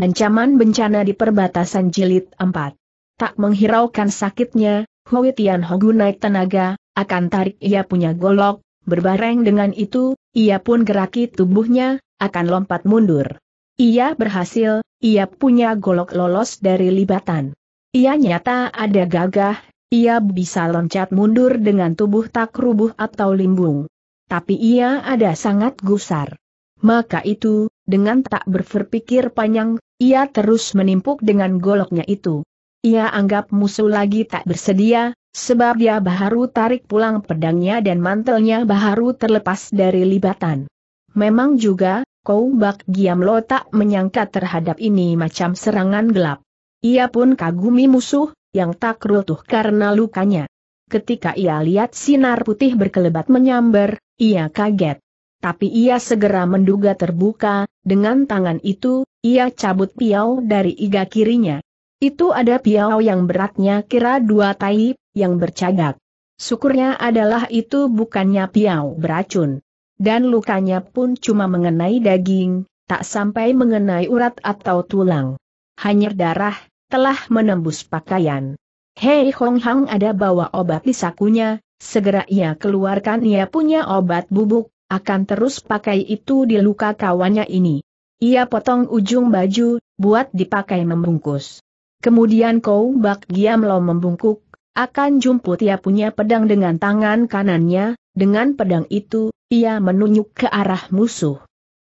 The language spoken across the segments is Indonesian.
Ancaman bencana di perbatasan jilid 4. Tak menghiraukan sakitnya, Hui Tian Hogu naik tenaga, akan tarik ia punya golok, berbareng dengan itu, ia pun geraki tubuhnya, akan lompat mundur. Ia berhasil, ia punya golok lolos dari libatan. Ia nyata ada gagah, ia bisa loncat mundur dengan tubuh tak rubuh atau limbung. Tapi ia ada sangat gusar. Maka itu, dengan tak berpikir panjang, ia terus menimpuk dengan goloknya itu. Ia anggap musuh lagi tak bersedia, sebab dia baru tarik pulang pedangnya dan mantelnya baru terlepas dari libatan. Memang juga, Kau Bak Giam Lo tak menyangka terhadap ini macam serangan gelap. Ia pun kagumi musuh, yang tak runtuh karena lukanya. Ketika ia lihat sinar putih berkelebat menyambar, ia kaget tapi ia segera menduga terbuka, dengan tangan itu, ia cabut piau dari iga kirinya. Itu ada piau yang beratnya kira dua tai, yang bercagak. Syukurnya adalah itu bukannya piau beracun. Dan lukanya pun cuma mengenai daging, tak sampai mengenai urat atau tulang. Hanya darah, telah menembus pakaian. Hei Hong Hang ada bawa obat di sakunya, segera ia keluarkan ia punya obat bubuk, akan terus pakai itu di luka kawannya ini. Ia potong ujung baju, buat dipakai membungkus. Kemudian kau bak Giamlo membungkuk, akan jumpu ia punya pedang dengan tangan kanannya, dengan pedang itu, ia menunjuk ke arah musuh.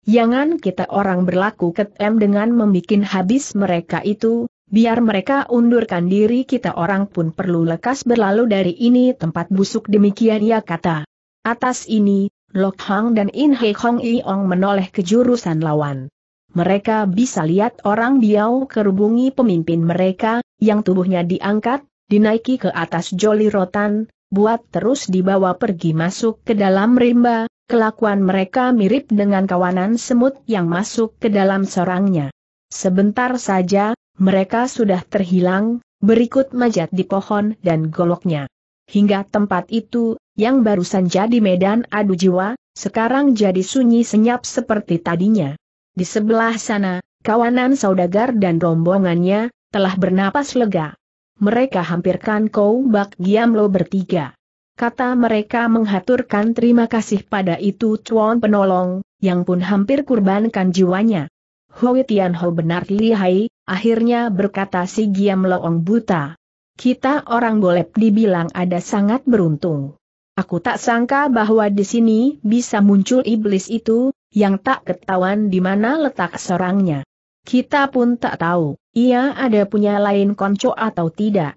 Jangan kita orang berlaku ketem dengan membuat habis mereka itu, biar mereka undurkan diri kita orang pun perlu lekas berlalu dari ini tempat busuk demikian ia kata. Atas ini, Lok Hang dan In He Hong Iong menoleh ke jurusan lawan. Mereka bisa lihat orang Biao kerubungi pemimpin mereka, yang tubuhnya diangkat, dinaiki ke atas joli rotan, buat terus dibawa pergi masuk ke dalam rimba, kelakuan mereka mirip dengan kawanan semut yang masuk ke dalam sarangnya. Sebentar saja, mereka sudah terhilang, berikut majat di pohon dan goloknya. Hingga tempat itu, yang barusan jadi medan adu jiwa, sekarang jadi sunyi senyap seperti tadinya. Di sebelah sana, kawanan saudagar dan rombongannya, telah bernapas lega. Mereka hampirkan kau bak giam lo bertiga. Kata mereka menghaturkan terima kasih pada itu cuan penolong, yang pun hampir kurbankan jiwanya. Hoi Tian benar lihai, akhirnya berkata si Giam Loong buta. Kita orang boleh dibilang ada sangat beruntung. Aku tak sangka bahwa di sini bisa muncul iblis itu, yang tak ketahuan di mana letak sorangnya. Kita pun tak tahu, ia ada punya lain konco atau tidak.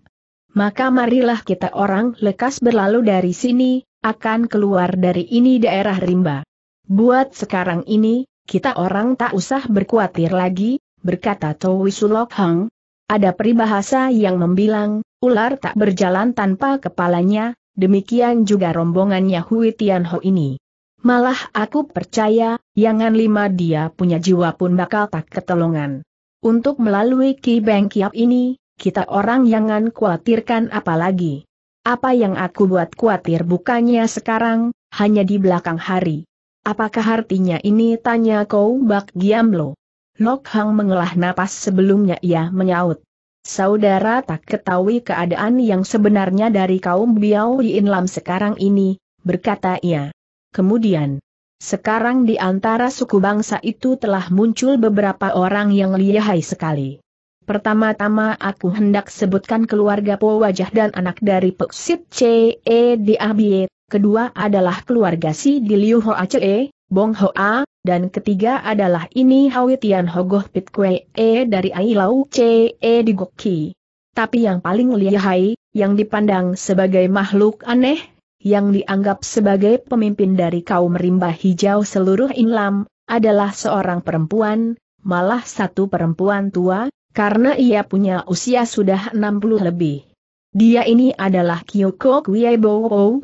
Maka marilah kita orang lekas berlalu dari sini, akan keluar dari ini daerah rimba. Buat sekarang ini, kita orang tak usah berkuatir lagi, berkata Towi Sulok Hang. Ada peribahasa yang membilang, ular tak berjalan tanpa kepalanya, demikian juga rombongannya Hui Tianho ini. Malah aku percaya, yangan lima dia punya jiwa pun bakal tak ketolongan. Untuk melalui Ki Beng Kiap ini, kita orang jangan khawatirkan apalagi. Apa yang aku buat khawatir bukannya sekarang, hanya di belakang hari. Apakah artinya ini tanya kau bak giam lo? Lok Hang mengelah napas sebelumnya ia menyaut. Saudara tak ketahui keadaan yang sebenarnya dari kaum Biao Yin Lam sekarang ini, berkata ia. Kemudian, sekarang di antara suku bangsa itu telah muncul beberapa orang yang lihai sekali. Pertama-tama aku hendak sebutkan keluarga Po Wajah dan anak dari Peksit C.E. Abie, kedua adalah keluarga Si Liu Hoa C.E., Bong Hoa, dan ketiga adalah ini Hwi Tian Hogoh Pit Kwe E dari Ailau C E di Goki. Tapi yang paling lihai, yang dipandang sebagai makhluk aneh, yang dianggap sebagai pemimpin dari kaum rimba hijau seluruh Inlam, adalah seorang perempuan, malah satu perempuan tua, karena ia punya usia sudah 60 lebih. Dia ini adalah Kyoko Kwiebo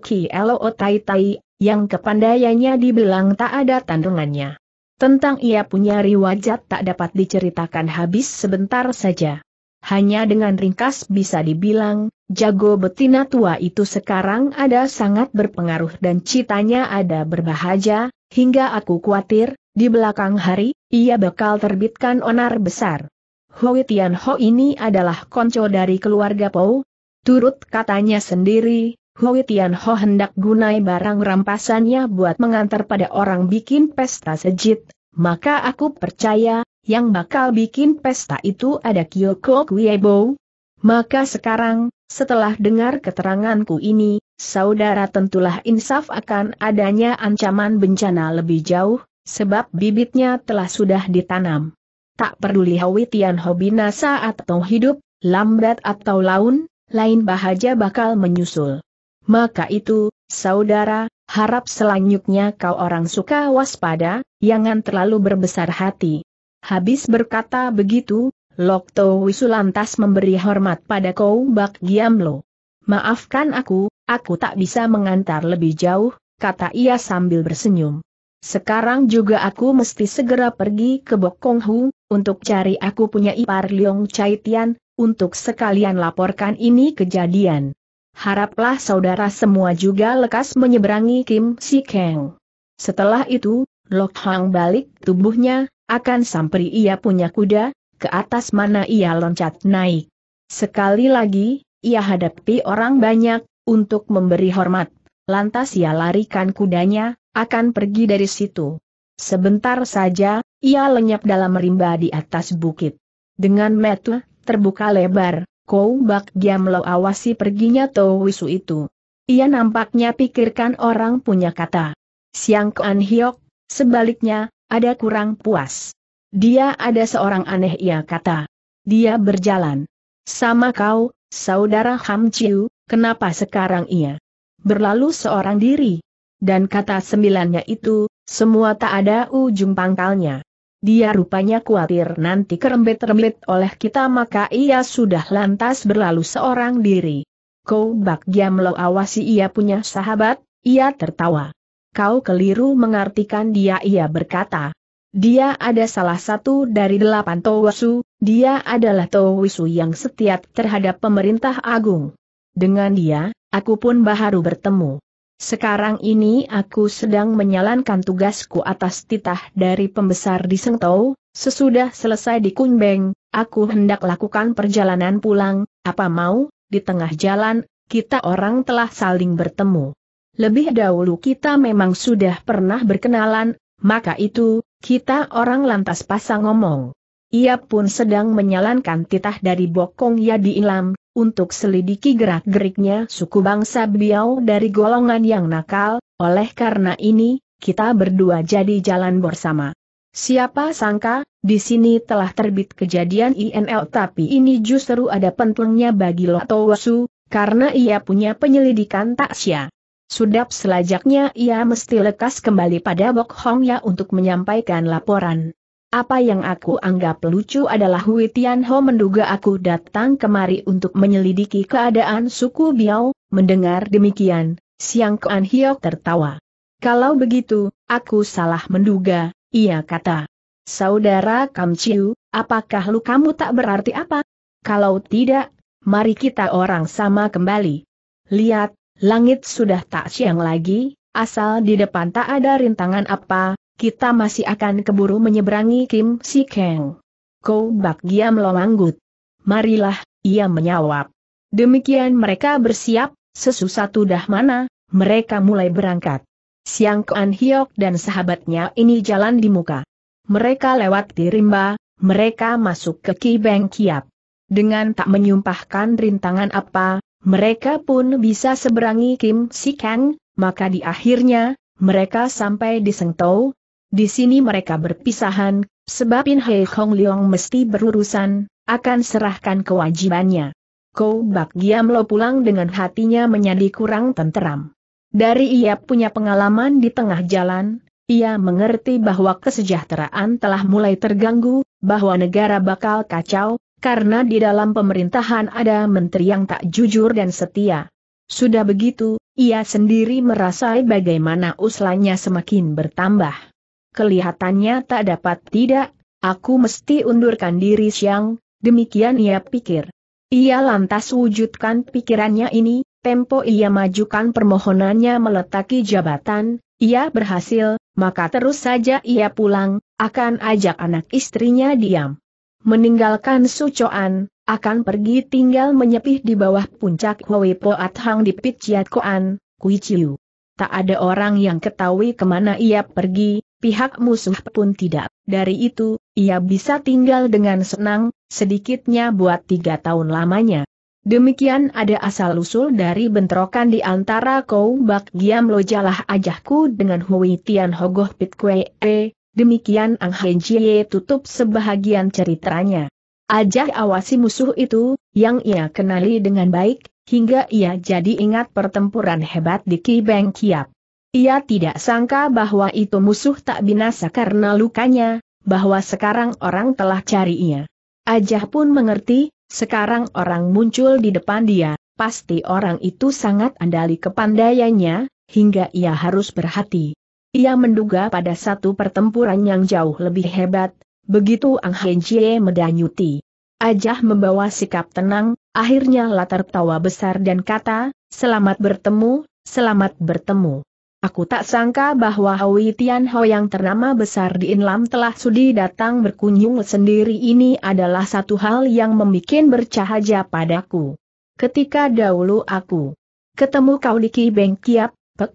Kielo Lo Tai Tai yang kepandaiannya dibilang tak ada tandungannya. Tentang ia punya riwajat tak dapat diceritakan habis sebentar saja. Hanya dengan ringkas bisa dibilang, jago betina tua itu sekarang ada sangat berpengaruh dan citanya ada berbahaja, hingga aku khawatir, di belakang hari, ia bakal terbitkan onar besar. Hui Tian Ho ini adalah konco dari keluarga Pou, turut katanya sendiri, Hui Tianho hendak gunai barang rampasannya buat mengantar pada orang bikin pesta sejit, maka aku percaya, yang bakal bikin pesta itu ada Kyoko Kuiebo. Maka sekarang, setelah dengar keteranganku ini, saudara tentulah insaf akan adanya ancaman bencana lebih jauh, sebab bibitnya telah sudah ditanam. Tak peduli Hui Tianho binasa atau hidup, lambat atau laun, lain bahaja bakal menyusul. Maka itu, saudara, harap selanjutnya kau orang suka waspada, jangan terlalu berbesar hati. Habis berkata begitu, Lokto Wisu lantas memberi hormat pada kau Bak Giamlo. Maafkan aku, aku tak bisa mengantar lebih jauh, kata ia sambil bersenyum. Sekarang juga aku mesti segera pergi ke Bok Kong Hu, untuk cari aku punya ipar Leong Chaitian, untuk sekalian laporkan ini kejadian haraplah saudara semua juga lekas menyeberangi Kim Si Kang. Setelah itu, Lok Hang balik tubuhnya, akan sampai ia punya kuda, ke atas mana ia loncat naik. Sekali lagi, ia hadapi orang banyak, untuk memberi hormat. Lantas ia larikan kudanya, akan pergi dari situ. Sebentar saja, ia lenyap dalam rimba di atas bukit. Dengan metu, terbuka lebar, Kau bak Giam lo awasi perginya Tau Wisu itu. Ia nampaknya pikirkan orang punya kata. Siang Kuan Hiok, sebaliknya, ada kurang puas. Dia ada seorang aneh ia kata. Dia berjalan. Sama kau, saudara Ham Chiu, kenapa sekarang ia berlalu seorang diri? Dan kata sembilannya itu, semua tak ada ujung pangkalnya. Dia rupanya khawatir nanti kerembet-rembet oleh kita maka ia sudah lantas berlalu seorang diri. Kau bak giam lo awasi ia punya sahabat, ia tertawa. Kau keliru mengartikan dia ia berkata. Dia ada salah satu dari delapan Towasu, dia adalah Towisu yang setia terhadap pemerintah agung. Dengan dia, aku pun baharu bertemu. Sekarang ini aku sedang menyalankan tugasku atas titah dari pembesar di Sengtou, sesudah selesai di Kunbeng, aku hendak lakukan perjalanan pulang, apa mau, di tengah jalan, kita orang telah saling bertemu. Lebih dahulu kita memang sudah pernah berkenalan, maka itu, kita orang lantas pasang ngomong. Ia pun sedang menyalankan titah dari Bokong Ya di Ilam, untuk selidiki gerak-geriknya suku bangsa Biao dari golongan yang nakal, oleh karena ini, kita berdua jadi jalan bersama. Siapa sangka, di sini telah terbit kejadian INL tapi ini justru ada pentingnya bagi Loto Wasu, karena ia punya penyelidikan tak sia. Sudap selajaknya ia mesti lekas kembali pada Bok Hong Ya untuk menyampaikan laporan. Apa yang aku anggap lucu adalah Hui Tianho menduga aku datang kemari untuk menyelidiki keadaan suku Biao, mendengar demikian, Siang Kuan Hiok tertawa. Kalau begitu, aku salah menduga, ia kata. Saudara Kam Chiu, apakah lukamu tak berarti apa? Kalau tidak, mari kita orang sama kembali. Lihat, langit sudah tak siang lagi, asal di depan tak ada rintangan apa, kita masih akan keburu menyeberangi Kim Si Kang. Kau bak giam lomanggut. Marilah, ia menyawab. Demikian mereka bersiap, sesusah dah mana, mereka mulai berangkat. Siang Kuan Hiok dan sahabatnya ini jalan di muka. Mereka lewat di rimba, mereka masuk ke Kibeng Kiap. Dengan tak menyumpahkan rintangan apa, mereka pun bisa seberangi Kim Si Kang, maka di akhirnya, mereka sampai di Sengtou, di sini mereka berpisahan, sebab In Hei Hong Leong mesti berurusan, akan serahkan kewajibannya. Kou Bak Giam Lo pulang dengan hatinya menjadi kurang tenteram. Dari ia punya pengalaman di tengah jalan, ia mengerti bahwa kesejahteraan telah mulai terganggu, bahwa negara bakal kacau, karena di dalam pemerintahan ada menteri yang tak jujur dan setia. Sudah begitu, ia sendiri merasai bagaimana uslanya semakin bertambah kelihatannya tak dapat tidak, aku mesti undurkan diri siang, demikian ia pikir. Ia lantas wujudkan pikirannya ini, tempo ia majukan permohonannya meletaki jabatan, ia berhasil, maka terus saja ia pulang, akan ajak anak istrinya diam. Meninggalkan Sucoan, akan pergi tinggal menyepih di bawah puncak huawei Poat Hang di Pit Koan, Kui Chiu. Tak ada orang yang ketahui kemana ia pergi, pihak musuh pun tidak. Dari itu, ia bisa tinggal dengan senang, sedikitnya buat tiga tahun lamanya. Demikian ada asal-usul dari bentrokan di antara Kou Bak Giam Lojalah Ajahku dengan Hui Tian Hogoh Pit Kwe E, demikian Ang He Jie tutup sebahagian ceritanya. Ajah awasi musuh itu, yang ia kenali dengan baik, hingga ia jadi ingat pertempuran hebat di Ki Beng Kiap. Ia tidak sangka bahwa itu musuh tak binasa karena lukanya, bahwa sekarang orang telah cari ia. Ajah pun mengerti, sekarang orang muncul di depan dia, pasti orang itu sangat andali kepandaiannya, hingga ia harus berhati. Ia menduga pada satu pertempuran yang jauh lebih hebat, begitu Ang Henjie medanyuti. Ajah membawa sikap tenang, akhirnya latar tawa besar dan kata, selamat bertemu, selamat bertemu. Aku tak sangka bahwa Hui Tianho yang ternama besar di Inlam telah sudi datang berkunjung sendiri ini adalah satu hal yang membuat bercahaya padaku. Ketika dahulu aku ketemu kau di Ki Beng Kiap, Pek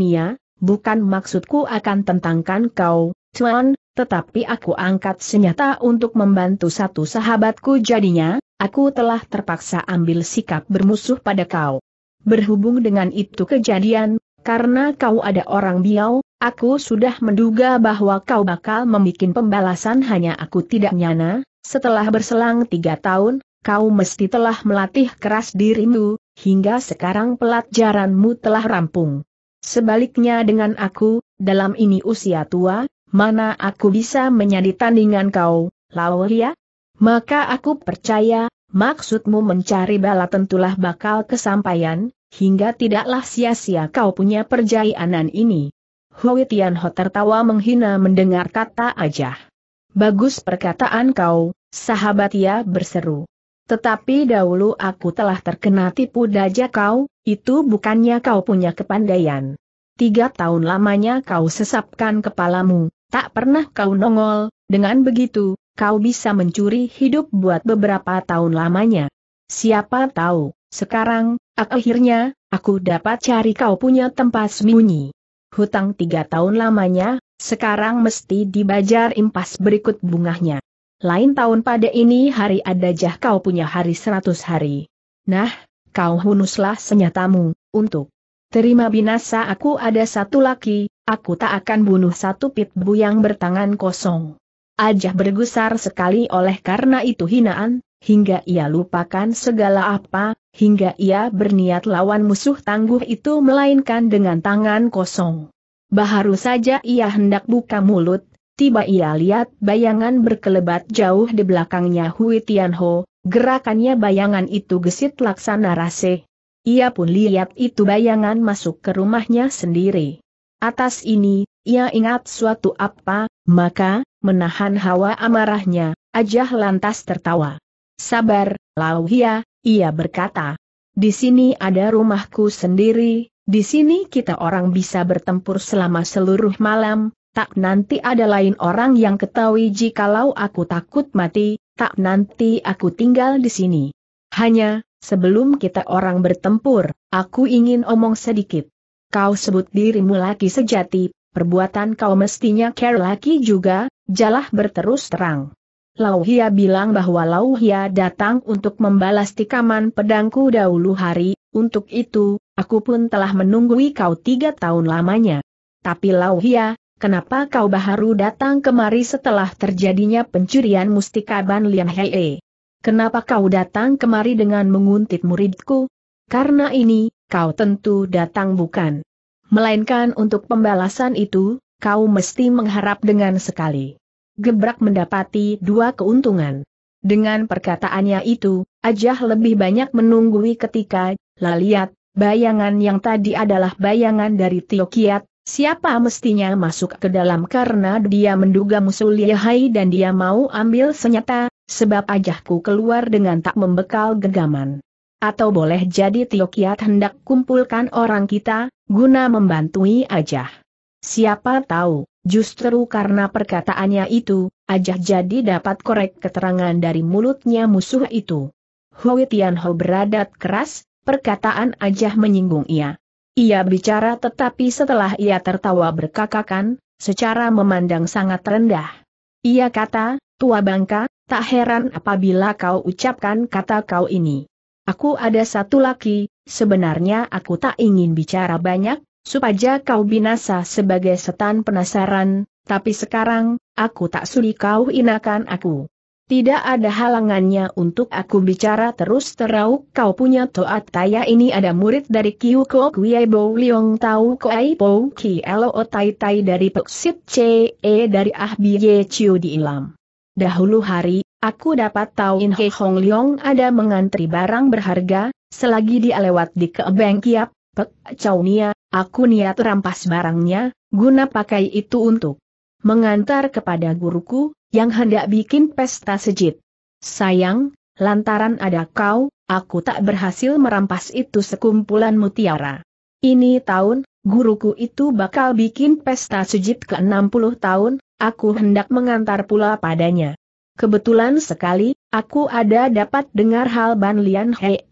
Nia, bukan maksudku akan tentangkan kau, Tuan, tetapi aku angkat senjata untuk membantu satu sahabatku jadinya, aku telah terpaksa ambil sikap bermusuh pada kau. Berhubung dengan itu kejadian, karena kau ada orang biau, aku sudah menduga bahwa kau bakal membuat pembalasan hanya aku tidak nyana, setelah berselang tiga tahun, kau mesti telah melatih keras dirimu, hingga sekarang pelajaranmu telah rampung. Sebaliknya dengan aku, dalam ini usia tua, mana aku bisa menjadi tandingan kau, Lauria? Maka aku percaya, maksudmu mencari bala tentulah bakal kesampaian, hingga tidaklah sia-sia kau punya perjayaanan ini. Hui Tianho tertawa menghina mendengar kata aja. Bagus perkataan kau, sahabat ya berseru. Tetapi dahulu aku telah terkena tipu daja kau, itu bukannya kau punya kepandaian. Tiga tahun lamanya kau sesapkan kepalamu, tak pernah kau nongol, dengan begitu, kau bisa mencuri hidup buat beberapa tahun lamanya. Siapa tahu, sekarang, Akhirnya, aku dapat cari kau punya tempat sembunyi. Hutang tiga tahun lamanya, sekarang mesti dibajar impas berikut bungahnya. Lain tahun pada ini hari ada jah kau punya hari seratus hari. Nah, kau hunuslah senyatamu, untuk terima binasa aku ada satu laki, aku tak akan bunuh satu pit bu yang bertangan kosong. Ajah bergusar sekali oleh karena itu hinaan, hingga ia lupakan segala apa, hingga ia berniat lawan musuh tangguh itu melainkan dengan tangan kosong. Baharu saja ia hendak buka mulut, tiba ia lihat bayangan berkelebat jauh di belakangnya Hui Tianho, gerakannya bayangan itu gesit laksana rase. Ia pun lihat itu bayangan masuk ke rumahnya sendiri. Atas ini, ia ingat suatu apa, maka, menahan hawa amarahnya, Ajah lantas tertawa. Sabar, Lauhia, ia berkata. Di sini ada rumahku sendiri, di sini kita orang bisa bertempur selama seluruh malam, tak nanti ada lain orang yang ketahui jikalau aku takut mati, tak nanti aku tinggal di sini. Hanya, sebelum kita orang bertempur, aku ingin omong sedikit. Kau sebut dirimu laki sejati, perbuatan kau mestinya care laki juga, jalah berterus terang. Lauhia bilang bahwa Lauhia datang untuk membalas tikaman pedangku dahulu hari, untuk itu, aku pun telah menunggui kau tiga tahun lamanya. Tapi Lauhia, kenapa kau baru datang kemari setelah terjadinya pencurian mustika Ban Lian Hei? Kenapa kau datang kemari dengan menguntit muridku? Karena ini, kau tentu datang bukan. Melainkan untuk pembalasan itu, kau mesti mengharap dengan sekali gebrak mendapati dua keuntungan. Dengan perkataannya itu, Ajah lebih banyak menunggui ketika, laliat, bayangan yang tadi adalah bayangan dari Tio Kiat, siapa mestinya masuk ke dalam karena dia menduga musuh Liahai dan dia mau ambil senjata, sebab Ajahku keluar dengan tak membekal gegaman. Atau boleh jadi Tio Kiat hendak kumpulkan orang kita, guna membantui Ajah. Siapa tahu? Justru karena perkataannya itu, Ajah jadi dapat korek keterangan dari mulutnya musuh itu. Hui Tianho beradat keras, perkataan Ajah menyinggung ia. Ia bicara tetapi setelah ia tertawa berkakakan, secara memandang sangat rendah. Ia kata, Tua Bangka, tak heran apabila kau ucapkan kata kau ini. Aku ada satu laki, sebenarnya aku tak ingin bicara banyak, Supaya kau binasa sebagai setan penasaran, tapi sekarang, aku tak sudi kau inakan aku. Tidak ada halangannya untuk aku bicara terus terau kau punya toat taya ini ada murid dari Kuo Kuei Bo Liong Tau Kuei Po Ki Lo Tai Tai dari Peksit Ce dari Ah Biye Chiu di Ilam. Dahulu hari, aku dapat tahu In He Hong Liong ada mengantri barang berharga, selagi dia lewat di Kebeng Kiap, Nia, aku niat rampas barangnya, guna pakai itu untuk mengantar kepada guruku, yang hendak bikin pesta sujud. Sayang, lantaran ada kau, aku tak berhasil merampas itu sekumpulan mutiara. Ini tahun, guruku itu bakal bikin pesta sujud ke-60 tahun, aku hendak mengantar pula padanya. Kebetulan sekali, aku ada dapat dengar hal Ban Lian Hei,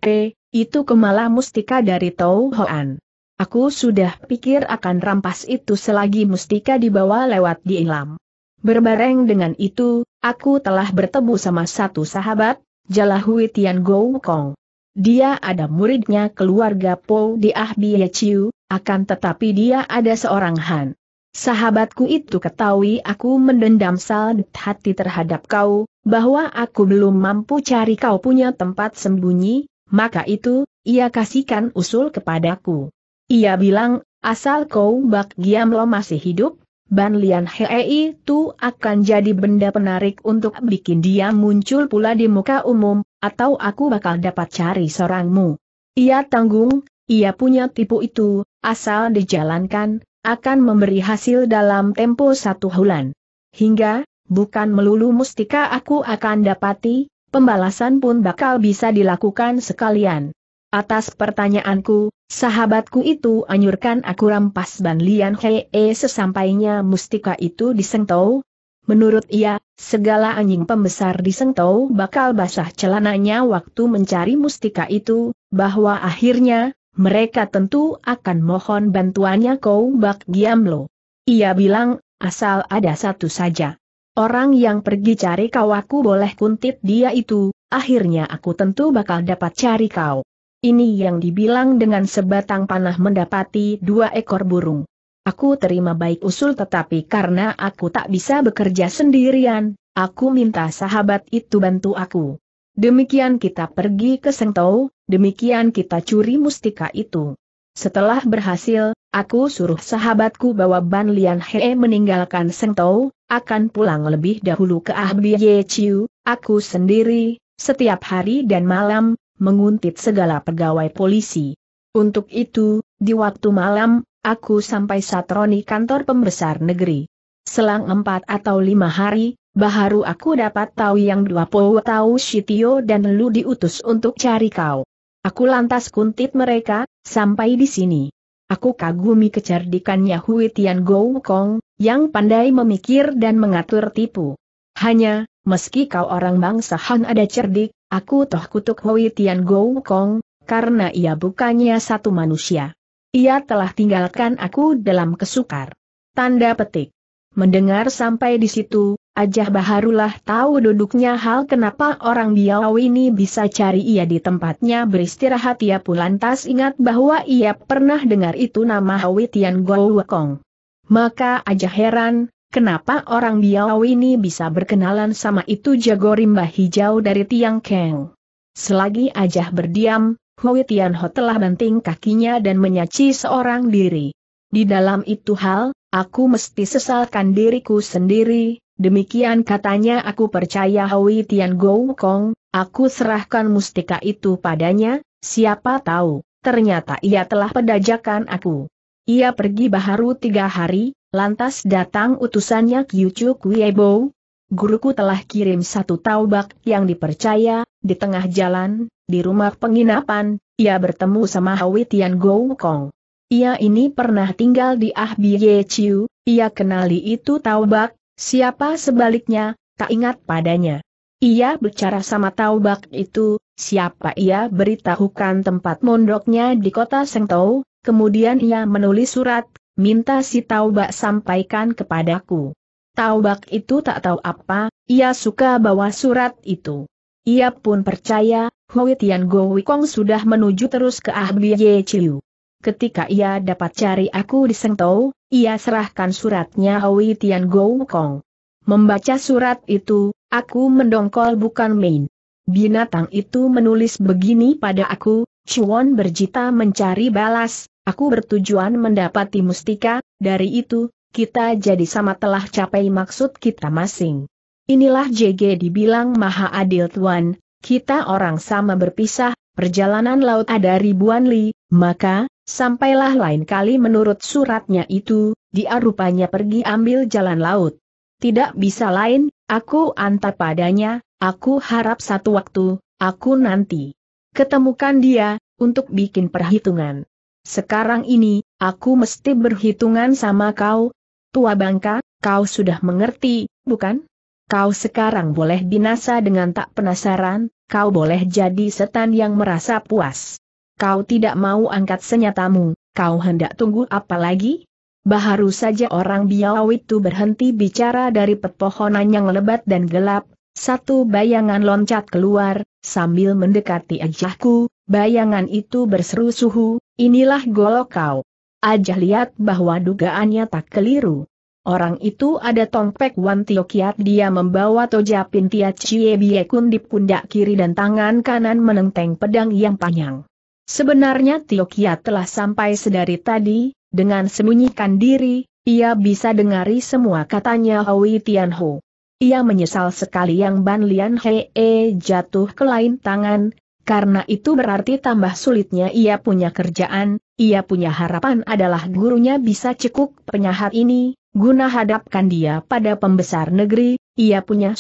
itu kemala mustika dari Tau Hoan. Aku sudah pikir akan rampas itu selagi mustika dibawa lewat di Inlam. Berbareng dengan itu, aku telah bertemu sama satu sahabat, Jalahui Tian Gou Kong. Dia ada muridnya keluarga Po di Ah Bia Chiu, akan tetapi dia ada seorang Han. Sahabatku itu ketahui aku mendendam saldet hati terhadap kau, bahwa aku belum mampu cari kau punya tempat sembunyi, maka itu, ia kasihkan usul kepadaku. Ia bilang, asal kau bak Giam lo masih hidup, Ban Lian Hei itu akan jadi benda penarik untuk bikin dia muncul pula di muka umum, atau aku bakal dapat cari seorangmu. Ia tanggung, ia punya tipu itu, asal dijalankan, akan memberi hasil dalam tempo satu bulan. Hingga, bukan melulu mustika aku akan dapati, pembalasan pun bakal bisa dilakukan sekalian. Atas pertanyaanku, sahabatku itu anjurkan aku rampas ban Lian Hee sesampainya mustika itu disentuh. Menurut ia, segala anjing pembesar disentuh bakal basah celananya waktu mencari mustika itu, bahwa akhirnya, mereka tentu akan mohon bantuannya kau bak lo. Ia bilang, asal ada satu saja. Orang yang pergi cari kau aku boleh kuntit dia itu, akhirnya aku tentu bakal dapat cari kau. Ini yang dibilang dengan sebatang panah mendapati dua ekor burung. Aku terima baik usul tetapi karena aku tak bisa bekerja sendirian, aku minta sahabat itu bantu aku. Demikian kita pergi ke Sengtou, demikian kita curi mustika itu. Setelah berhasil, Aku suruh sahabatku bawa Ban Lian He meninggalkan Tau, akan pulang lebih dahulu ke Ahbiye Chiu, aku sendiri, setiap hari dan malam, menguntit segala pegawai polisi. Untuk itu, di waktu malam, aku sampai Satroni kantor pembesar negeri. Selang empat atau lima hari, baru aku dapat tahu yang dua po tahu Shitio dan Lu diutus untuk cari kau. Aku lantas kuntit mereka, sampai di sini. Aku kagumi kecerdikannya Hui Tian Kong, yang pandai memikir dan mengatur tipu. Hanya, meski kau orang bangsa Han ada cerdik, aku toh kutuk Hui Tian Kong, karena ia bukannya satu manusia. Ia telah tinggalkan aku dalam kesukar. Tanda petik. Mendengar sampai di situ, Ajah baharulah tahu duduknya hal kenapa orang Biau ini bisa cari ia di tempatnya beristirahat ia pun lantas ingat bahwa ia pernah dengar itu nama Hwi Tian Go Wukong. Maka ajah heran, kenapa orang Biau ini bisa berkenalan sama itu jago rimba hijau dari Tiang Keng. Selagi ajah berdiam, Hwi Tian Ho telah banting kakinya dan menyaci seorang diri. Di dalam itu hal, aku mesti sesalkan diriku sendiri, Demikian katanya aku percaya Hui Tian Kong, aku serahkan mustika itu padanya, siapa tahu, ternyata ia telah pedajakan aku. Ia pergi baru tiga hari, lantas datang utusannya Kyuchu Kuebo. Guruku telah kirim satu taubak yang dipercaya, di tengah jalan, di rumah penginapan, ia bertemu sama Hui Tian Kong. Ia ini pernah tinggal di Ah Biye Chiu, ia kenali itu taubak, Siapa sebaliknya, tak ingat padanya. Ia bicara sama taubak itu, siapa ia beritahukan tempat mondoknya di kota Sengtou, kemudian ia menulis surat, minta si taubak sampaikan kepadaku. Taubak itu tak tahu apa, ia suka bawa surat itu. Ia pun percaya, Hui Tian Go Wikong sudah menuju terus ke Ah Ye Chiu ketika ia dapat cari aku di Sengtou, ia serahkan suratnya Hui Tian Kong. Membaca surat itu, aku mendongkol bukan main. Binatang itu menulis begini pada aku, Chuan berjita mencari balas, aku bertujuan mendapati mustika, dari itu, kita jadi sama telah capai maksud kita masing. Inilah JG dibilang maha adil tuan, kita orang sama berpisah, perjalanan laut ada ribuan li, maka, Sampailah lain kali menurut suratnya itu, dia rupanya pergi ambil jalan laut. Tidak bisa lain, aku antar padanya, aku harap satu waktu, aku nanti ketemukan dia, untuk bikin perhitungan. Sekarang ini, aku mesti berhitungan sama kau. Tua bangka, kau sudah mengerti, bukan? Kau sekarang boleh binasa dengan tak penasaran, kau boleh jadi setan yang merasa puas. Kau tidak mau angkat senyatamu, kau hendak tunggu apa lagi? Baharu saja orang biau itu berhenti bicara dari pepohonan yang lebat dan gelap, satu bayangan loncat keluar, sambil mendekati ajahku, bayangan itu berseru suhu, inilah golok kau. Ajah lihat bahwa dugaannya tak keliru. Orang itu ada tongpek Wan Tiokiat dia membawa toja pintia cie Biekun di pundak kiri dan tangan kanan menenteng pedang yang panjang. Sebenarnya Tio Kia telah sampai sedari tadi, dengan sembunyikan diri, ia bisa dengari semua katanya Hui Tianho. Ia menyesal sekali yang Ban Lian Hee jatuh ke lain tangan, karena itu berarti tambah sulitnya ia punya kerjaan, ia punya harapan adalah gurunya bisa cekuk penyahat ini, guna hadapkan dia pada pembesar negeri, ia punya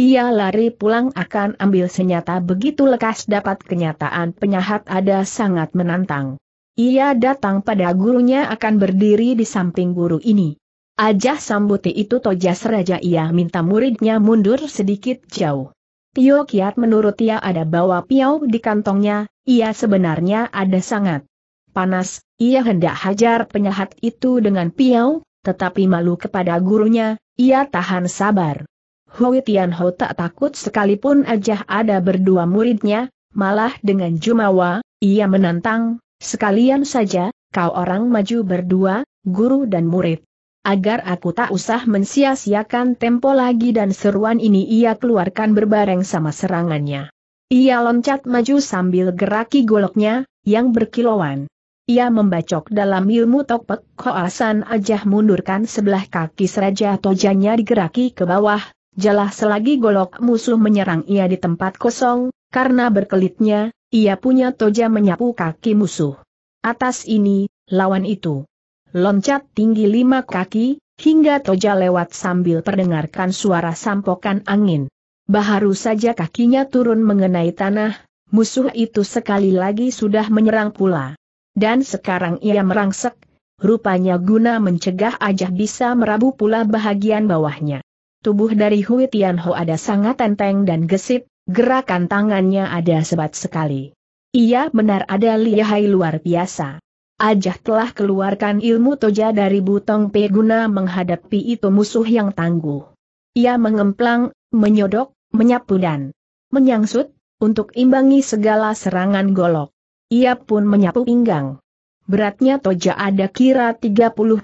ia lari pulang akan ambil senjata begitu lekas dapat kenyataan penyahat ada sangat menantang. Ia datang pada gurunya akan berdiri di samping guru ini. Ajah sambuti itu tojas seraja ia minta muridnya mundur sedikit jauh. Tio Kiat menurut ia ada bawa piau di kantongnya, ia sebenarnya ada sangat panas, ia hendak hajar penyahat itu dengan piau, tetapi malu kepada gurunya, ia tahan sabar. Hui Tianho tak takut sekalipun ajah ada berdua muridnya, malah dengan Jumawa, ia menantang, sekalian saja, kau orang maju berdua, guru dan murid. Agar aku tak usah mensia-siakan tempo lagi dan seruan ini ia keluarkan berbareng sama serangannya. Ia loncat maju sambil geraki goloknya, yang berkilauan. Ia membacok dalam ilmu tokpek koasan ajah mundurkan sebelah kaki seraja tojanya digeraki ke bawah, Jelas selagi golok musuh menyerang ia di tempat kosong, karena berkelitnya, ia punya toja menyapu kaki musuh. Atas ini, lawan itu. Loncat tinggi lima kaki, hingga toja lewat sambil perdengarkan suara sampokan angin. Baharu saja kakinya turun mengenai tanah, musuh itu sekali lagi sudah menyerang pula. Dan sekarang ia merangsek, rupanya guna mencegah ajah bisa merabu pula bahagian bawahnya. Tubuh dari Hui Ho ada sangat tenteng dan gesit, gerakan tangannya ada sebat sekali. Ia benar ada lihai luar biasa. Ajah telah keluarkan ilmu toja dari Butong Pe guna menghadapi itu musuh yang tangguh. Ia mengemplang, menyodok, menyapu dan menyangsut, untuk imbangi segala serangan golok. Ia pun menyapu pinggang. Beratnya toja ada kira 30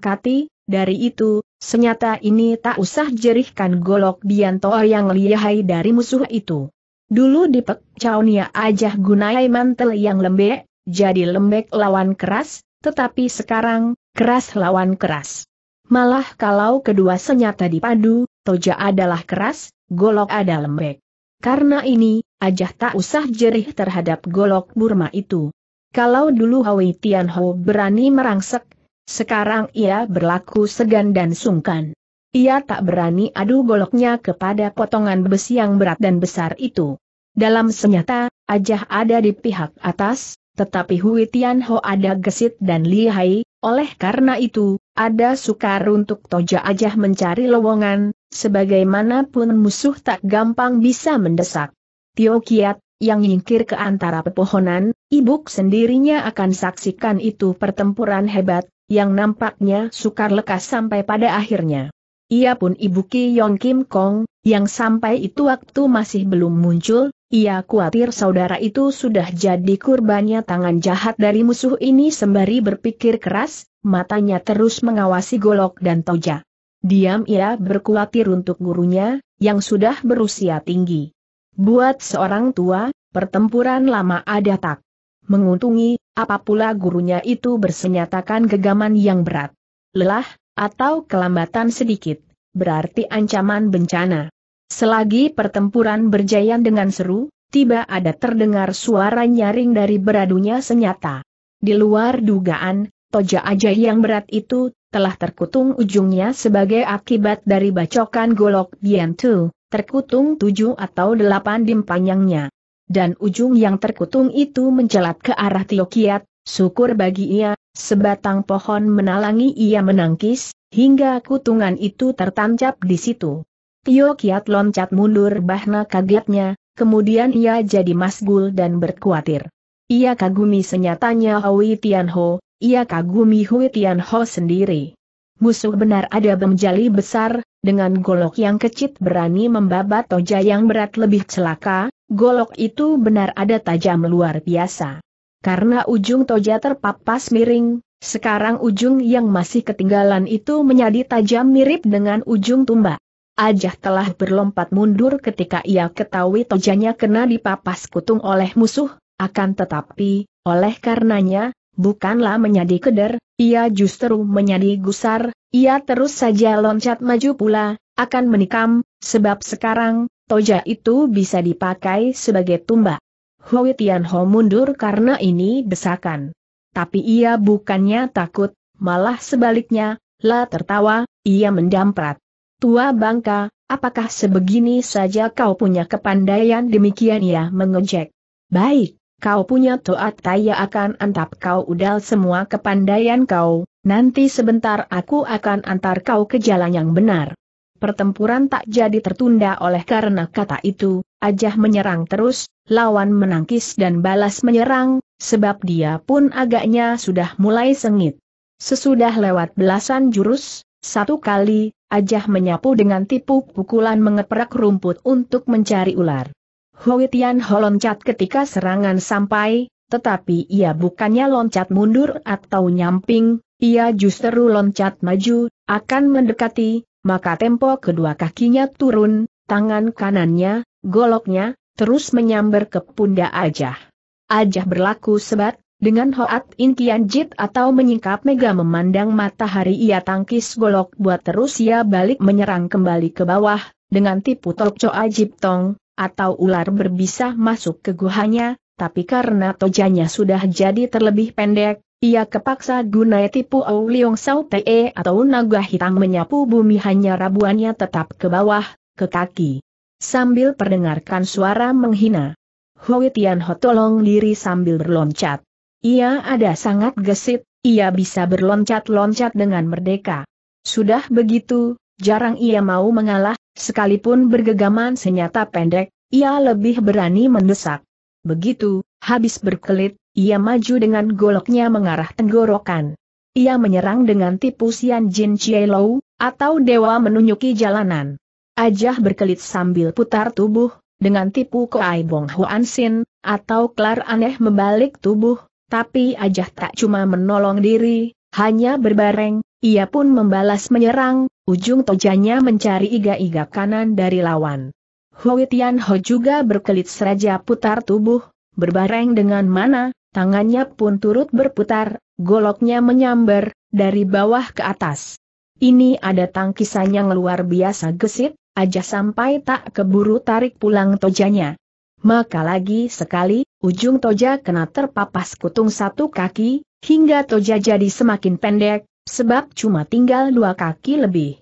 kati, dari itu, Senyata ini tak usah jerihkan golok Bianto yang lihai dari musuh itu. Dulu di Pek Caunia ajah gunai mantel yang lembek, jadi lembek lawan keras, tetapi sekarang, keras lawan keras. Malah kalau kedua senyata dipadu, toja adalah keras, golok ada lembek. Karena ini, ajah tak usah jerih terhadap golok Burma itu. Kalau dulu Hawi Tianho berani merangsek, sekarang ia berlaku segan dan sungkan. Ia tak berani adu goloknya kepada potongan besi yang berat dan besar itu. Dalam senyata, Ajah ada di pihak atas, tetapi Hui Ho ada gesit dan lihai, oleh karena itu, ada sukar untuk Toja Ajah mencari lowongan, sebagaimanapun musuh tak gampang bisa mendesak. Tio Kiat, yang nyingkir ke antara pepohonan, Ibuk sendirinya akan saksikan itu pertempuran hebat, yang nampaknya sukar lekas sampai pada akhirnya. Ia pun ibuki Yong Kim Kong, yang sampai itu waktu masih belum muncul, ia khawatir saudara itu sudah jadi kurbannya tangan jahat dari musuh ini sembari berpikir keras, matanya terus mengawasi golok dan toja. Diam ia berkhawatir untuk gurunya, yang sudah berusia tinggi. Buat seorang tua, pertempuran lama ada tak Menguntungi, apa pula gurunya itu bersenyatakan gegaman yang berat. Lelah, atau kelambatan sedikit, berarti ancaman bencana. Selagi pertempuran berjayan dengan seru, tiba ada terdengar suara nyaring dari beradunya senyata. Di luar dugaan, toja aja yang berat itu, telah terkutung ujungnya sebagai akibat dari bacokan golok bian tuh terkutung tujuh atau delapan dimpanyangnya dan ujung yang terkutung itu mencelat ke arah Tio Kiat, syukur bagi ia, sebatang pohon menalangi ia menangkis, hingga kutungan itu tertancap di situ. Tio Kiat loncat mundur bahna kagetnya, kemudian ia jadi masgul dan berkuatir. Ia kagumi senyatanya Hui Tianho, ia kagumi Hui Tianho sendiri. Musuh benar ada bemjali besar, dengan golok yang kecil berani membabat toja yang berat lebih celaka, Golok itu benar ada tajam luar biasa. Karena ujung toja terpapas miring, sekarang ujung yang masih ketinggalan itu menjadi tajam mirip dengan ujung tumba. Ajah telah berlompat mundur ketika ia ketahui tojanya kena dipapas kutung oleh musuh, akan tetapi, oleh karenanya, bukanlah menjadi keder, ia justru menjadi gusar, ia terus saja loncat maju pula, akan menikam, sebab sekarang, toja itu bisa dipakai sebagai tumbak. Hui Tianho mundur karena ini desakan. Tapi ia bukannya takut, malah sebaliknya, La tertawa, ia mendamprat. Tua bangka, apakah sebegini saja kau punya kepandaian demikian ia mengejek. Baik, kau punya toat taya akan antap kau udal semua kepandaian kau, nanti sebentar aku akan antar kau ke jalan yang benar. Pertempuran tak jadi tertunda oleh karena kata itu, Ajah menyerang terus, lawan menangkis dan balas menyerang, sebab dia pun agaknya sudah mulai sengit. Sesudah lewat belasan jurus, satu kali, Ajah menyapu dengan tipu pukulan mengeprak rumput untuk mencari ular. Hui Tian Ho loncat ketika serangan sampai, tetapi ia bukannya loncat mundur atau nyamping, ia justru loncat maju, akan mendekati, maka tempo kedua kakinya turun, tangan kanannya, goloknya, terus menyambar ke pundak Ajah. Ajah berlaku sebat, dengan Hoat inkian Jit atau menyingkap Mega memandang matahari ia tangkis golok buat terus ia balik menyerang kembali ke bawah, dengan tipu tokco ajib tong, atau ular berbisa masuk ke guhanya, tapi karena tojanya sudah jadi terlebih pendek, ia kepaksa gunai tipu au Liong Sao Te atau naga hitam menyapu bumi hanya rabuannya tetap ke bawah, ke kaki. Sambil perdengarkan suara menghina. Hui Tian Ho tolong diri sambil berloncat. Ia ada sangat gesit, ia bisa berloncat-loncat dengan merdeka. Sudah begitu, jarang ia mau mengalah, sekalipun bergegaman senyata pendek, ia lebih berani mendesak. Begitu, habis berkelit, ia maju dengan goloknya mengarah tenggorokan. Ia menyerang dengan tipu Sian Jin Chielou, atau dewa menunjuki jalanan. Ajah berkelit sambil putar tubuh, dengan tipu Koai Bong Huan Sin, atau Klar aneh membalik tubuh, tapi Ajah tak cuma menolong diri, hanya berbareng, ia pun membalas menyerang, ujung tojanya mencari iga-iga kanan dari lawan. Hui Tian Ho juga berkelit seraja putar tubuh, berbareng dengan mana, tangannya pun turut berputar, goloknya menyambar, dari bawah ke atas. Ini ada tangkisan yang luar biasa gesit, aja sampai tak keburu tarik pulang tojanya. Maka lagi sekali, ujung toja kena terpapas kutung satu kaki, hingga toja jadi semakin pendek, sebab cuma tinggal dua kaki lebih.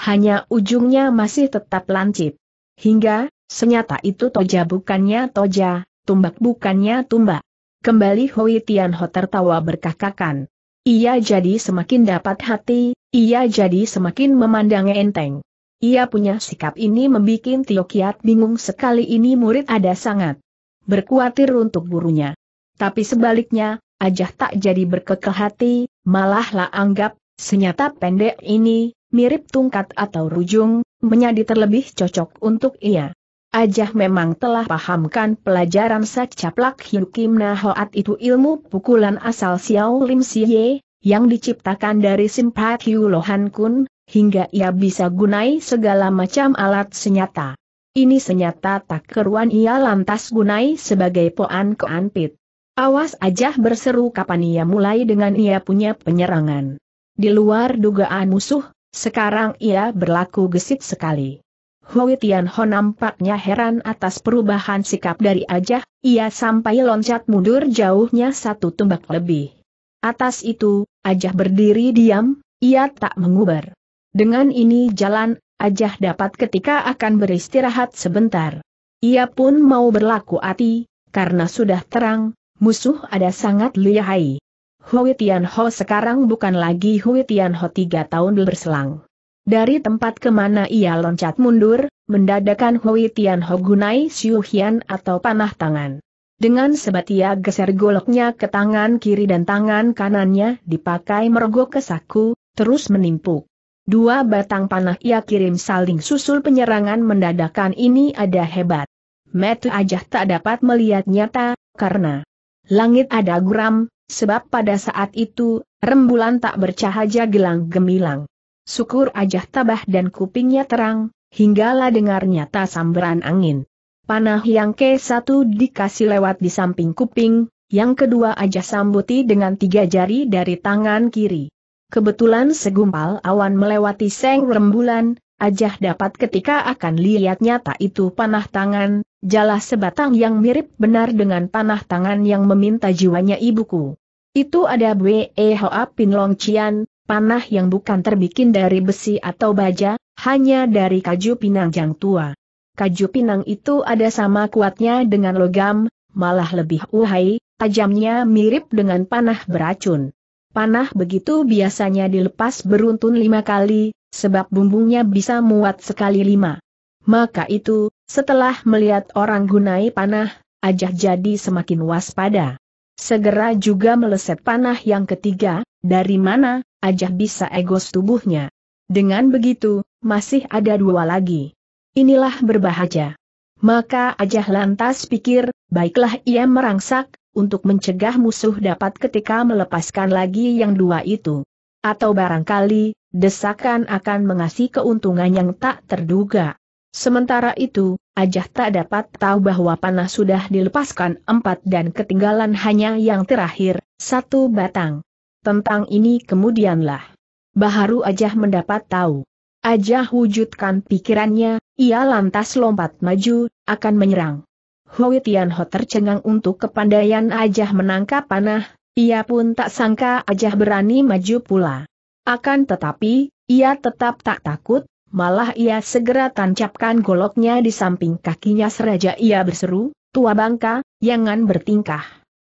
Hanya ujungnya masih tetap lancip. Hingga, senyata itu toja bukannya toja, tumbak bukannya tumbak. Kembali Hui Tianho tertawa berkakakan. Ia jadi semakin dapat hati, ia jadi semakin memandang enteng. Ia punya sikap ini membuat Tio Kiat bingung sekali ini murid ada sangat berkuatir untuk gurunya. Tapi sebaliknya, Ajah tak jadi berkekeh hati, malahlah anggap, senyata pendek ini, mirip tungkat atau rujung, menjadi terlebih cocok untuk ia. Ajah memang telah pahamkan pelajaran secaplak Hyukim Nahoat itu ilmu pukulan asal Xiao Lim Siye, yang diciptakan dari Simpat Hiu Lohan Kun, hingga ia bisa gunai segala macam alat senyata. Ini senyata tak keruan ia lantas gunai sebagai poan keanpit. Awas ajah berseru kapan ia mulai dengan ia punya penyerangan. Di luar dugaan musuh, sekarang ia berlaku gesit sekali. Hui Tianho nampaknya heran atas perubahan sikap dari Ajah, ia sampai loncat mundur jauhnya satu tumbak lebih. Atas itu, Ajah berdiri diam, ia tak mengubar. Dengan ini jalan, Ajah dapat ketika akan beristirahat sebentar. Ia pun mau berlaku hati, karena sudah terang, musuh ada sangat lihai. Hui Tianho sekarang bukan lagi Hui Tianho tiga tahun berselang. Dari tempat kemana ia loncat mundur, mendadakan Hui Tian Ho gunai Xiu Hian atau panah tangan. Dengan sebat ia geser goloknya ke tangan kiri dan tangan kanannya dipakai mergok ke saku, terus menimpuk. Dua batang panah ia kirim saling susul penyerangan mendadakan ini ada hebat. Metu aja tak dapat melihat nyata, karena langit ada guram, sebab pada saat itu, rembulan tak bercahaya gelang gemilang. Syukur ajah tabah dan kupingnya terang, hinggalah dengarnya tak samberan angin. Panah yang ke satu dikasih lewat di samping kuping, yang kedua ajah sambuti dengan tiga jari dari tangan kiri. Kebetulan segumpal awan melewati seng rembulan, ajah dapat ketika akan lihat nyata itu panah tangan, jalah sebatang yang mirip benar dengan panah tangan yang meminta jiwanya ibuku. Itu ada Bwe Hoa Pin Long Cian, panah yang bukan terbikin dari besi atau baja, hanya dari kaju pinang yang tua. Kaju pinang itu ada sama kuatnya dengan logam, malah lebih uhai, tajamnya mirip dengan panah beracun. Panah begitu biasanya dilepas beruntun lima kali, sebab bumbungnya bisa muat sekali lima. Maka itu, setelah melihat orang gunai panah, Ajah jadi semakin waspada. Segera juga meleset panah yang ketiga, dari mana, ajah bisa egos tubuhnya. Dengan begitu, masih ada dua lagi. Inilah berbahaya. Maka ajah lantas pikir, baiklah ia merangsak, untuk mencegah musuh dapat ketika melepaskan lagi yang dua itu. Atau barangkali, desakan akan mengasih keuntungan yang tak terduga. Sementara itu, Ajah tak dapat tahu bahwa panah sudah dilepaskan empat dan ketinggalan hanya yang terakhir, satu batang. Tentang ini kemudianlah. Baharu Ajah mendapat tahu. Ajah wujudkan pikirannya, ia lantas lompat maju, akan menyerang. Hui Tianho tercengang untuk kepandaian Ajah menangkap panah, ia pun tak sangka Ajah berani maju pula. Akan tetapi, ia tetap tak takut, malah ia segera tancapkan goloknya di samping kakinya seraja ia berseru, tua bangka, jangan bertingkah.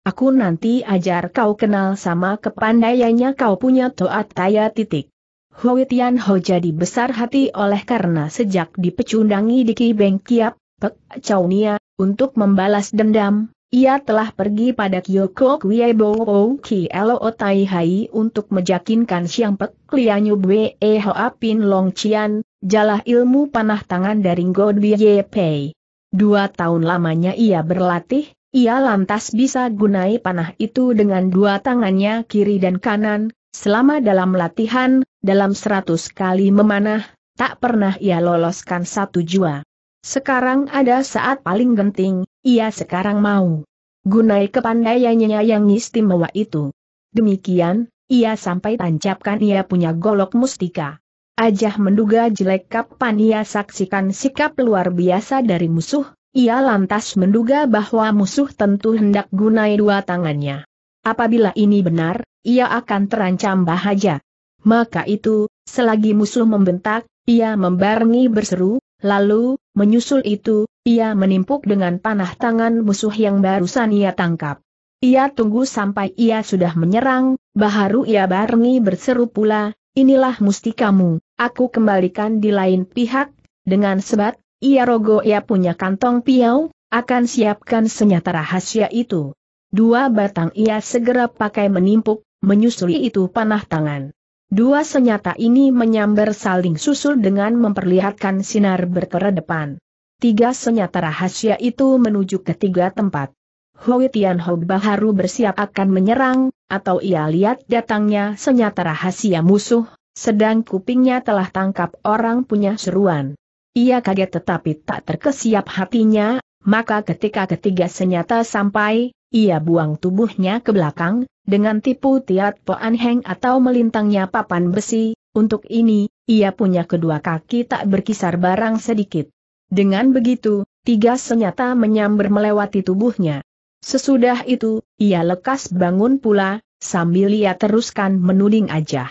Aku nanti ajar kau kenal sama kepandaiannya kau punya toat taya titik. Hoi Tian Ho jadi besar hati oleh karena sejak dipecundangi di Kibeng Kiap, Pek Chaunia, untuk membalas dendam, ia telah pergi pada Kyoko Kuiebo Ki Tai Hai untuk meyakinkan Siang Pek Lianyu Bwe Hoa Pin Long Chian, jalah ilmu panah tangan dari God Ye Pei. Dua tahun lamanya ia berlatih, ia lantas bisa gunai panah itu dengan dua tangannya kiri dan kanan, selama dalam latihan, dalam seratus kali memanah, tak pernah ia loloskan satu jua. Sekarang ada saat paling genting, ia sekarang mau. Gunai kepandaiannya yang istimewa itu. Demikian, ia sampai tancapkan ia punya golok mustika. Ajah menduga jelek kapan ia saksikan sikap luar biasa dari musuh, ia lantas menduga bahwa musuh tentu hendak gunai dua tangannya. Apabila ini benar, ia akan terancam bahaya. Maka itu, selagi musuh membentak, ia membarengi berseru, lalu, Menyusul itu, ia menimpuk dengan panah tangan musuh yang barusan ia tangkap. Ia tunggu sampai ia sudah menyerang, baharu ia barengi berseru pula, inilah musti kamu, aku kembalikan di lain pihak, dengan sebat, ia rogo ia punya kantong piau, akan siapkan senyata rahasia itu. Dua batang ia segera pakai menimpuk, menyusuli itu panah tangan. Dua senjata ini menyambar saling susul dengan memperlihatkan sinar bertera depan. Tiga senjata rahasia itu menuju ke tiga tempat. Hui Tianho baharu bersiap akan menyerang, atau ia lihat datangnya senjata rahasia musuh, sedang kupingnya telah tangkap orang punya seruan. Ia kaget tetapi tak terkesiap hatinya, maka ketika ketiga senyata sampai, ia buang tubuhnya ke belakang, dengan tipu tiat Poan Heng atau melintangnya papan besi, untuk ini, ia punya kedua kaki tak berkisar barang sedikit. Dengan begitu, tiga senyata menyambar melewati tubuhnya. Sesudah itu, ia lekas bangun pula, sambil ia teruskan menuding aja.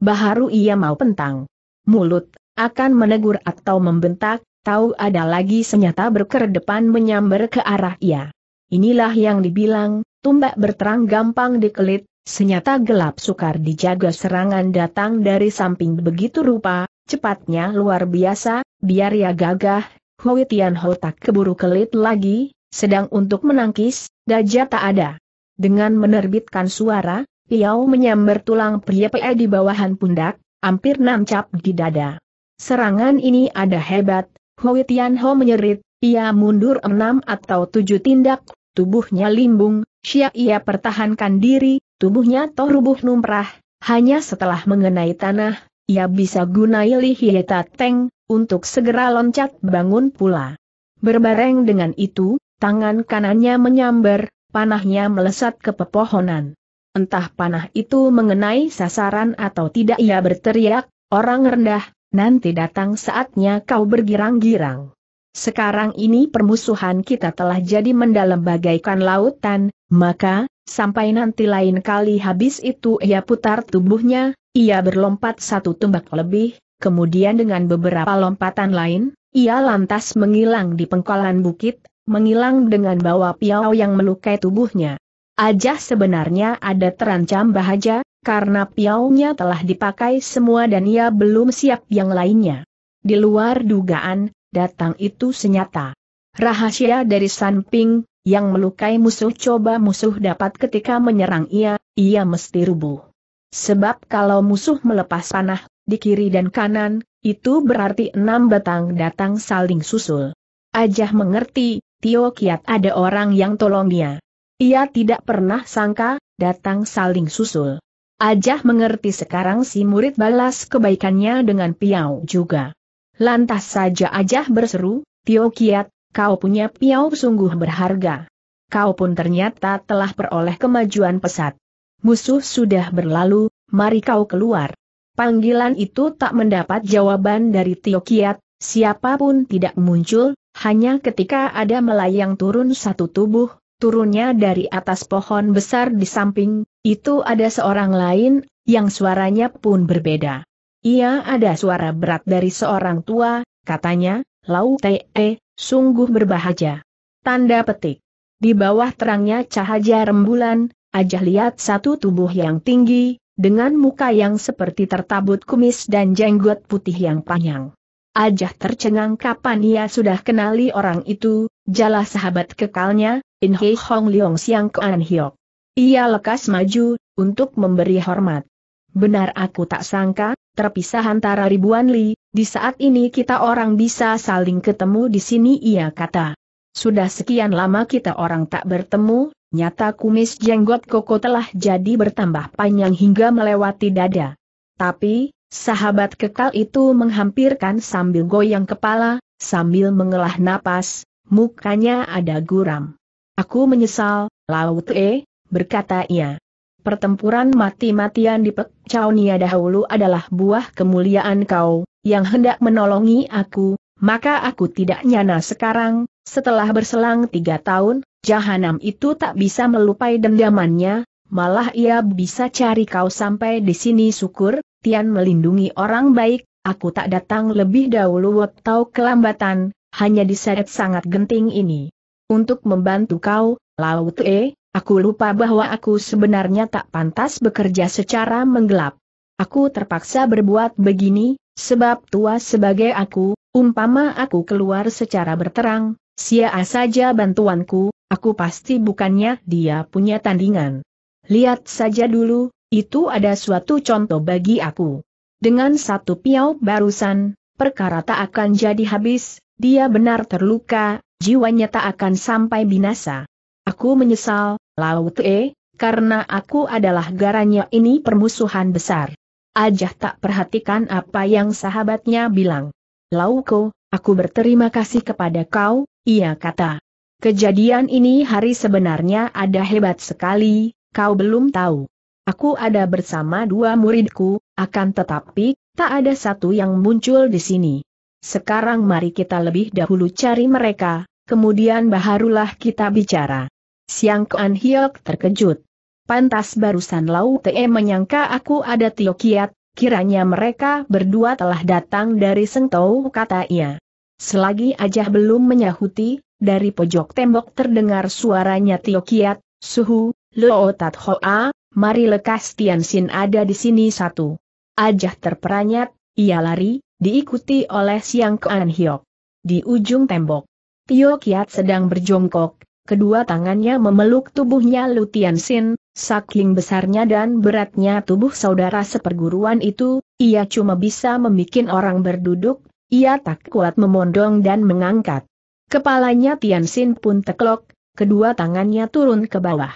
Baharu ia mau pentang. Mulut, akan menegur atau membentak, tahu ada lagi senyata berkedepan menyambar ke arah ia. Inilah yang dibilang, tumbak berterang gampang dikelit, senyata gelap sukar dijaga serangan datang dari samping begitu rupa, cepatnya luar biasa, biar ya gagah, Hui Tian tak keburu kelit lagi, sedang untuk menangkis, dajah tak ada. Dengan menerbitkan suara, Piao menyambar tulang pria pe di bawahan pundak, hampir nancap di dada. Serangan ini ada hebat, Hoi Tianho menyerit, ia mundur enam atau tujuh tindak, tubuhnya limbung, siap ia pertahankan diri, tubuhnya toh rubuh numrah, hanya setelah mengenai tanah, ia bisa gunai Hieta teng, untuk segera loncat bangun pula. Berbareng dengan itu, tangan kanannya menyambar, panahnya melesat ke pepohonan. Entah panah itu mengenai sasaran atau tidak ia berteriak, orang rendah, nanti datang saatnya kau bergirang-girang. Sekarang ini permusuhan kita telah jadi mendalam bagaikan lautan, maka, sampai nanti lain kali habis itu ia putar tubuhnya, ia berlompat satu tumbak lebih, kemudian dengan beberapa lompatan lain, ia lantas menghilang di pengkolan bukit, menghilang dengan bawa piau yang melukai tubuhnya. Ajah sebenarnya ada terancam bahaja? karena piaunya telah dipakai semua dan ia belum siap yang lainnya. Di luar dugaan, datang itu senyata. Rahasia dari samping, yang melukai musuh coba musuh dapat ketika menyerang ia, ia mesti rubuh. Sebab kalau musuh melepas panah, di kiri dan kanan, itu berarti enam batang datang saling susul. Ajah mengerti, Tio Kiat ada orang yang tolong tolongnya. Ia tidak pernah sangka, datang saling susul. Ajah mengerti sekarang si murid balas kebaikannya dengan piau juga. Lantas saja Ajah berseru, Tio Kiat, kau punya piau sungguh berharga. Kau pun ternyata telah peroleh kemajuan pesat. Musuh sudah berlalu, mari kau keluar. Panggilan itu tak mendapat jawaban dari Tio Kiat, siapapun tidak muncul, hanya ketika ada melayang turun satu tubuh, turunnya dari atas pohon besar di samping, itu ada seorang lain, yang suaranya pun berbeda. Ia ada suara berat dari seorang tua, katanya, Lau Te, sungguh berbahagia. Tanda petik. Di bawah terangnya cahaya rembulan, Ajah lihat satu tubuh yang tinggi, dengan muka yang seperti tertabut kumis dan jenggot putih yang panjang. Ajah tercengang kapan ia sudah kenali orang itu, jala sahabat kekalnya, In Hong Leong Siang Kuan Hiok. Ia lekas maju, untuk memberi hormat. Benar aku tak sangka, terpisah antara ribuan li, di saat ini kita orang bisa saling ketemu di sini ia kata. Sudah sekian lama kita orang tak bertemu, nyata kumis jenggot koko telah jadi bertambah panjang hingga melewati dada. Tapi, sahabat kekal itu menghampirkan sambil goyang kepala, sambil mengelah napas, mukanya ada guram. Aku menyesal, Laut E, berkata ia. Pertempuran mati-matian di Pek Chaunia dahulu adalah buah kemuliaan kau, yang hendak menolongi aku, maka aku tidak nyana sekarang, setelah berselang tiga tahun, jahanam itu tak bisa melupai dendamannya, malah ia bisa cari kau sampai di sini syukur, Tian melindungi orang baik, aku tak datang lebih dahulu atau kelambatan, hanya diseret sangat genting ini. Untuk membantu kau, Laut E, Aku lupa bahwa aku sebenarnya tak pantas bekerja secara menggelap. Aku terpaksa berbuat begini, sebab tua sebagai aku, umpama aku keluar secara berterang, sia saja bantuanku, aku pasti bukannya dia punya tandingan. Lihat saja dulu, itu ada suatu contoh bagi aku. Dengan satu piau barusan, perkara tak akan jadi habis, dia benar terluka, jiwanya tak akan sampai binasa. Aku menyesal, Laut E, karena aku adalah garanya ini permusuhan besar. Ajah tak perhatikan apa yang sahabatnya bilang. Lauko, aku berterima kasih kepada kau, ia kata. Kejadian ini hari sebenarnya ada hebat sekali, kau belum tahu. Aku ada bersama dua muridku, akan tetapi, tak ada satu yang muncul di sini. Sekarang mari kita lebih dahulu cari mereka, kemudian baharulah kita bicara. Siang Kuan Hiok terkejut. Pantas barusan Lau Te menyangka aku ada Tio Kiat, kiranya mereka berdua telah datang dari Sengtou kata ia. Selagi Ajah belum menyahuti, dari pojok tembok terdengar suaranya Tio Kiat, Suhu, Lo Tat Hoa, mari lekas Tian Sin ada di sini satu. Ajah terperanyat, ia lari, diikuti oleh Siang Kuan Hiok. Di ujung tembok, Tio Kiat sedang berjongkok, kedua tangannya memeluk tubuhnya Lutian Sin, saking besarnya dan beratnya tubuh saudara seperguruan itu, ia cuma bisa membuat orang berduduk, ia tak kuat memondong dan mengangkat. Kepalanya Tian Sin pun teklok, kedua tangannya turun ke bawah.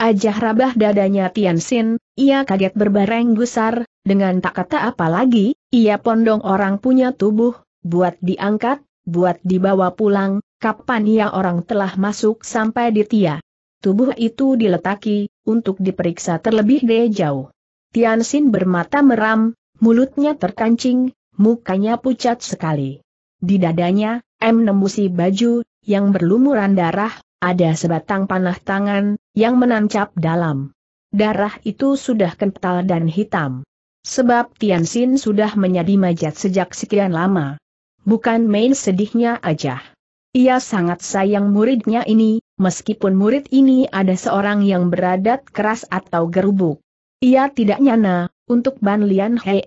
Ajah rabah dadanya Tian Sin, ia kaget berbareng gusar, dengan tak kata apa lagi, ia pondong orang punya tubuh, buat diangkat, buat dibawa pulang, Kapan ia orang telah masuk sampai di Tia? Tubuh itu diletaki, untuk diperiksa terlebih de jauh. Xin bermata meram, mulutnya terkancing, mukanya pucat sekali. Di dadanya, M nembusi baju, yang berlumuran darah, ada sebatang panah tangan, yang menancap dalam. Darah itu sudah kental dan hitam. Sebab Tiansin sudah menjadi majat sejak sekian lama. Bukan main sedihnya aja. Ia sangat sayang muridnya ini, meskipun murid ini ada seorang yang beradat keras atau gerubuk. Ia tidak nyana, untuk Ban Lian Hei,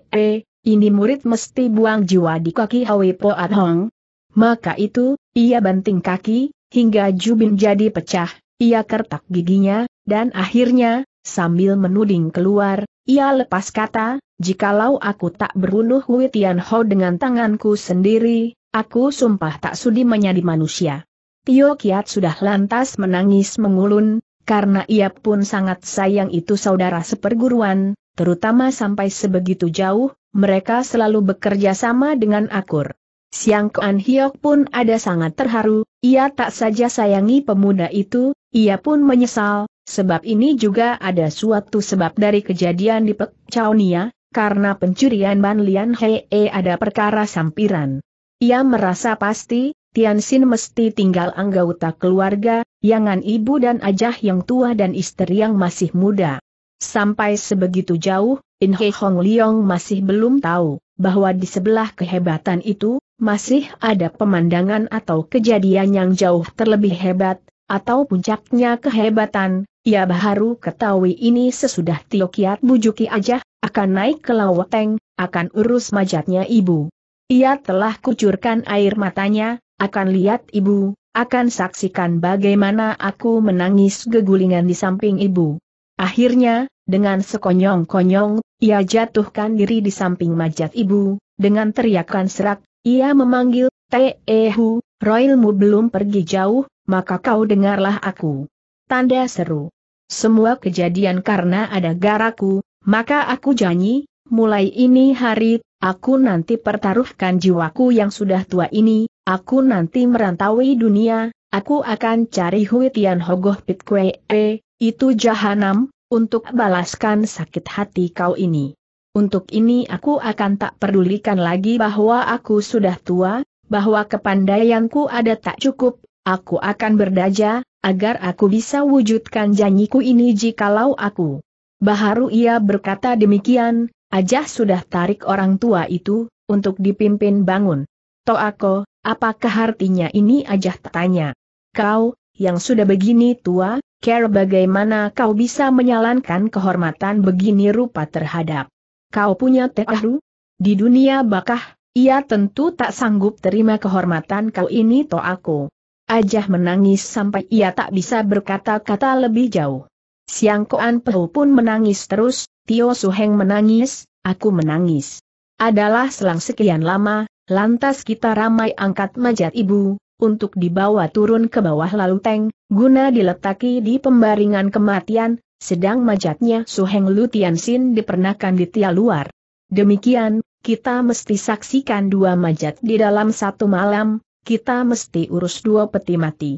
ini murid mesti buang jiwa di kaki po at Hong. Maka itu, ia banting kaki, hingga jubin jadi pecah, ia kertak giginya, dan akhirnya, sambil menuding keluar, ia lepas kata, jikalau aku tak berunuh Witian Ho dengan tanganku sendiri, Aku sumpah tak sudi menjadi manusia. Tio Kiat sudah lantas menangis mengulun, karena ia pun sangat sayang itu saudara seperguruan, terutama sampai sebegitu jauh, mereka selalu bekerja sama dengan akur. Siang Kuan Hiok pun ada sangat terharu, ia tak saja sayangi pemuda itu, ia pun menyesal, sebab ini juga ada suatu sebab dari kejadian di Pek Chaunia, karena pencurian Ban Lian Hei ada perkara sampiran. Ia merasa pasti, Tianxin mesti tinggal anggota keluarga, yangan ibu dan ajah yang tua dan istri yang masih muda. Sampai sebegitu jauh, In He Hong Leong masih belum tahu bahwa di sebelah kehebatan itu, masih ada pemandangan atau kejadian yang jauh terlebih hebat, atau puncaknya kehebatan, ia baru ketahui ini sesudah Tio Kiat bujuki ajah, akan naik ke Lawateng, akan urus majatnya ibu. Ia telah kucurkan air matanya, akan lihat ibu, akan saksikan bagaimana aku menangis gegulingan di samping ibu. Akhirnya, dengan sekonyong-konyong, ia jatuhkan diri di samping majat ibu, dengan teriakan serak, ia memanggil, Teehu, Royalmu belum pergi jauh, maka kau dengarlah aku. Tanda seru. Semua kejadian karena ada garaku, maka aku janji, mulai ini hari, aku nanti pertaruhkan jiwaku yang sudah tua ini, aku nanti merantaui dunia, aku akan cari Hui Hogoh Pit Kwe, e, itu jahanam, untuk balaskan sakit hati kau ini. Untuk ini aku akan tak pedulikan lagi bahwa aku sudah tua, bahwa kepandaianku ada tak cukup, aku akan berdaja, agar aku bisa wujudkan janjiku ini jikalau aku. Baharu ia berkata demikian, Ajah sudah tarik orang tua itu, untuk dipimpin bangun. Toako, apakah artinya ini Ajah tanya. Kau, yang sudah begini tua, care bagaimana kau bisa menyalankan kehormatan begini rupa terhadap. Kau punya tekahru? Di dunia bakah, ia tentu tak sanggup terima kehormatan kau ini Toako. Ajah menangis sampai ia tak bisa berkata-kata lebih jauh. Siang Koan Pehu pun menangis terus, Tio Suheng menangis, aku menangis. Adalah selang sekian lama, lantas kita ramai angkat majat ibu, untuk dibawa turun ke bawah lalu teng, guna diletaki di pembaringan kematian, sedang majatnya Suheng Lutiansin dipernakan di tia luar. Demikian, kita mesti saksikan dua majat di dalam satu malam, kita mesti urus dua peti mati.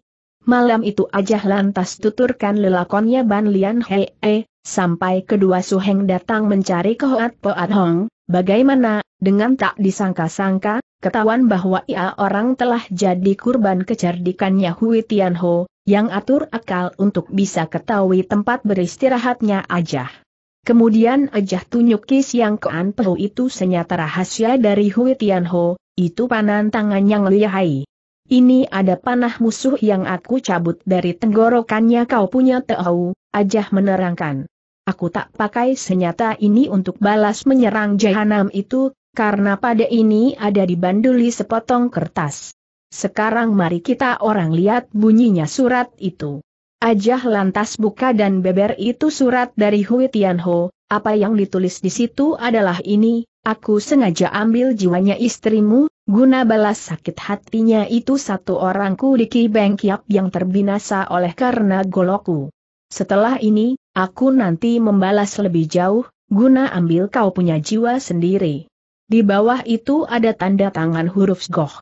Malam itu aja lantas tuturkan lelakonnya Ban Lian Hee, Sampai kedua suheng datang mencari ke Hoat Poat Hong, bagaimana, dengan tak disangka-sangka, ketahuan bahwa ia orang telah jadi kurban kecerdikannya Hui Ho, yang atur akal untuk bisa ketahui tempat beristirahatnya aja. Kemudian Ajah tunjukis yang Kean Pehu itu senyata rahasia dari Hui Ho, itu panantangan yang lihai. Ini ada panah musuh yang aku cabut dari tenggorokannya kau punya tahu, Ajah menerangkan. Aku tak pakai senjata ini untuk balas menyerang jahanam itu, karena pada ini ada dibanduli sepotong kertas. Sekarang mari kita orang lihat bunyinya surat itu. Ajah lantas buka dan beber itu surat dari Hui Ho. apa yang ditulis di situ adalah ini, aku sengaja ambil jiwanya istrimu, guna balas sakit hatinya itu satu orangku di Ki Beng Kiap yang terbinasa oleh karena goloku. Setelah ini, aku nanti membalas lebih jauh, guna ambil kau punya jiwa sendiri. Di bawah itu ada tanda tangan huruf goh.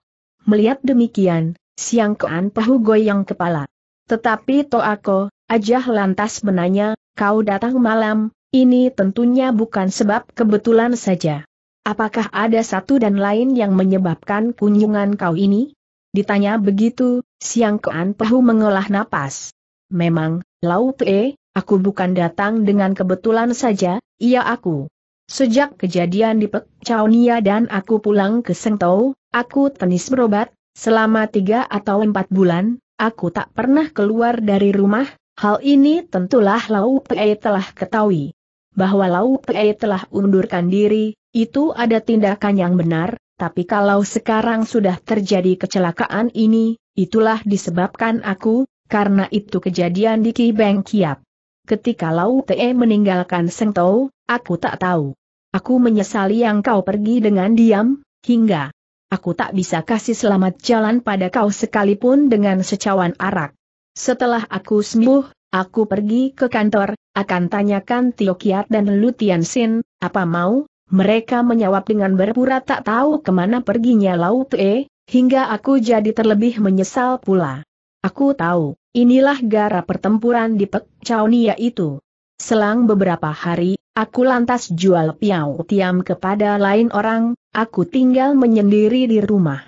Melihat demikian, Siang Kean Pahu goyang kepala. Tetapi Toako, Ajah lantas menanya, kau datang malam, ini tentunya bukan sebab kebetulan saja. Apakah ada satu dan lain yang menyebabkan kunjungan kau ini? Ditanya begitu, Siang Kean Pahu mengolah napas. Memang, Lau Pe, aku bukan datang dengan kebetulan saja, iya aku. Sejak kejadian di Pek Chaunia dan aku pulang ke Sengtou, aku tenis berobat, selama tiga atau empat bulan, aku tak pernah keluar dari rumah, hal ini tentulah Lau Pe telah ketahui. Bahwa Lau Pe telah undurkan diri, itu ada tindakan yang benar, tapi kalau sekarang sudah terjadi kecelakaan ini, itulah disebabkan aku, karena itu kejadian di Ki Beng Kiap. Ketika Lau Te meninggalkan Seng Tau, aku tak tahu. Aku menyesali yang kau pergi dengan diam, hingga aku tak bisa kasih selamat jalan pada kau sekalipun dengan secawan arak. Setelah aku sembuh, aku pergi ke kantor, akan tanyakan Tio Kiat dan Lutian Sin, apa mau? Mereka menjawab dengan berpura tak tahu kemana perginya Lau Te, hingga aku jadi terlebih menyesal pula. Aku tahu, inilah gara pertempuran di Pek Chaunia itu. Selang beberapa hari, aku lantas jual piau tiam kepada lain orang, aku tinggal menyendiri di rumah.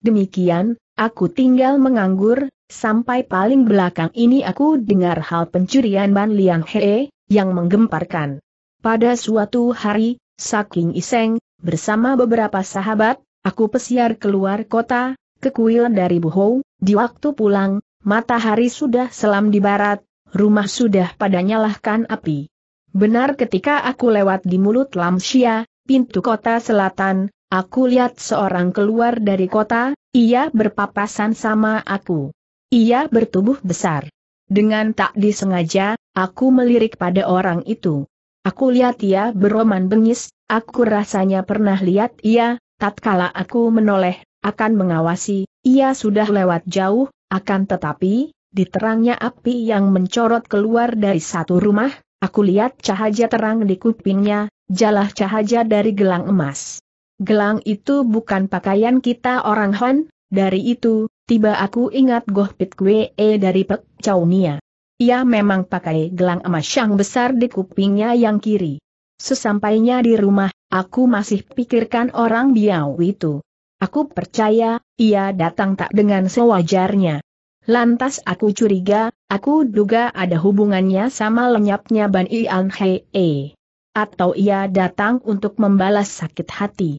Demikian, aku tinggal menganggur, sampai paling belakang ini aku dengar hal pencurian Ban Liang Hee, yang menggemparkan. Pada suatu hari, saking iseng, bersama beberapa sahabat, aku pesiar keluar kota, ke kuil dari Buhou, di waktu pulang, matahari sudah selam di barat, rumah sudah pada nyalahkan api. Benar ketika aku lewat di mulut Lamsia, pintu kota selatan, aku lihat seorang keluar dari kota, ia berpapasan sama aku. Ia bertubuh besar. Dengan tak disengaja, aku melirik pada orang itu. Aku lihat ia beroman bengis, aku rasanya pernah lihat ia, tatkala aku menoleh, akan mengawasi, ia sudah lewat jauh, akan tetapi, diterangnya api yang mencorot keluar dari satu rumah, aku lihat cahaya terang di kupingnya, jalah cahaya dari gelang emas. Gelang itu bukan pakaian kita orang Han, dari itu, tiba aku ingat Pit Kwe e dari Pek Chaunia. Ia memang pakai gelang emas yang besar di kupingnya yang kiri. Sesampainya di rumah, aku masih pikirkan orang biau itu. Aku percaya, ia datang tak dengan sewajarnya. Lantas aku curiga, aku duga ada hubungannya sama lenyapnya Ban Ian Hei. E. Atau ia datang untuk membalas sakit hati.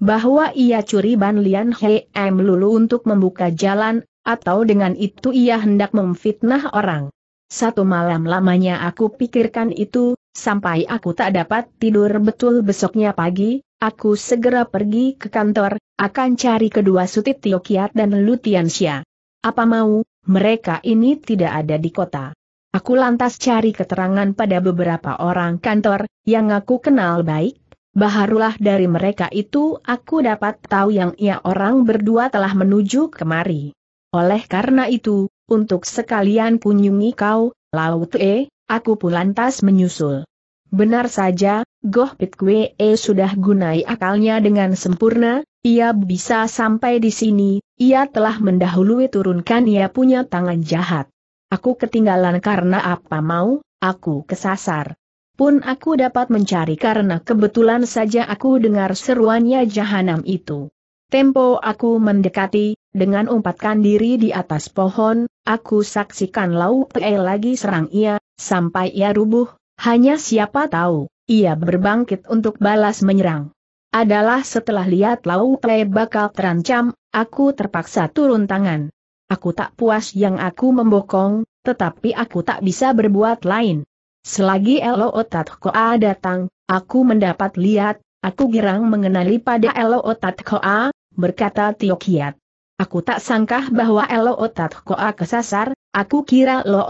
Bahwa ia curi Ban Lian Hei melulu untuk membuka jalan, atau dengan itu ia hendak memfitnah orang. Satu malam lamanya aku pikirkan itu, sampai aku tak dapat tidur betul besoknya pagi, Aku segera pergi ke kantor, akan cari kedua Sutit Tio Kiat dan Lutiansia. Apa mau, mereka ini tidak ada di kota. Aku lantas cari keterangan pada beberapa orang kantor, yang aku kenal baik, barulah dari mereka itu aku dapat tahu yang ia orang berdua telah menuju kemari. Oleh karena itu, untuk sekalian kunjungi kau, laut e, aku pun lantas menyusul. Benar saja, Goh Pit Kwe eh, sudah gunai akalnya dengan sempurna, ia bisa sampai di sini, ia telah mendahului turunkan ia punya tangan jahat. Aku ketinggalan karena apa mau, aku kesasar. Pun aku dapat mencari karena kebetulan saja aku dengar seruannya jahanam itu. Tempo aku mendekati, dengan umpatkan diri di atas pohon, aku saksikan Lau Pei lagi serang ia, sampai ia rubuh, hanya siapa tahu ia berbangkit untuk balas menyerang. Adalah setelah lihat Lau Pei bakal terancam, aku terpaksa turun tangan. Aku tak puas yang aku membokong, tetapi aku tak bisa berbuat lain. Selagi Elo Koa datang, aku mendapat lihat, aku girang mengenali pada Elo Koa, berkata Tio Kiat. Aku tak sangka bahwa Elo Koa kesasar, aku kira Lo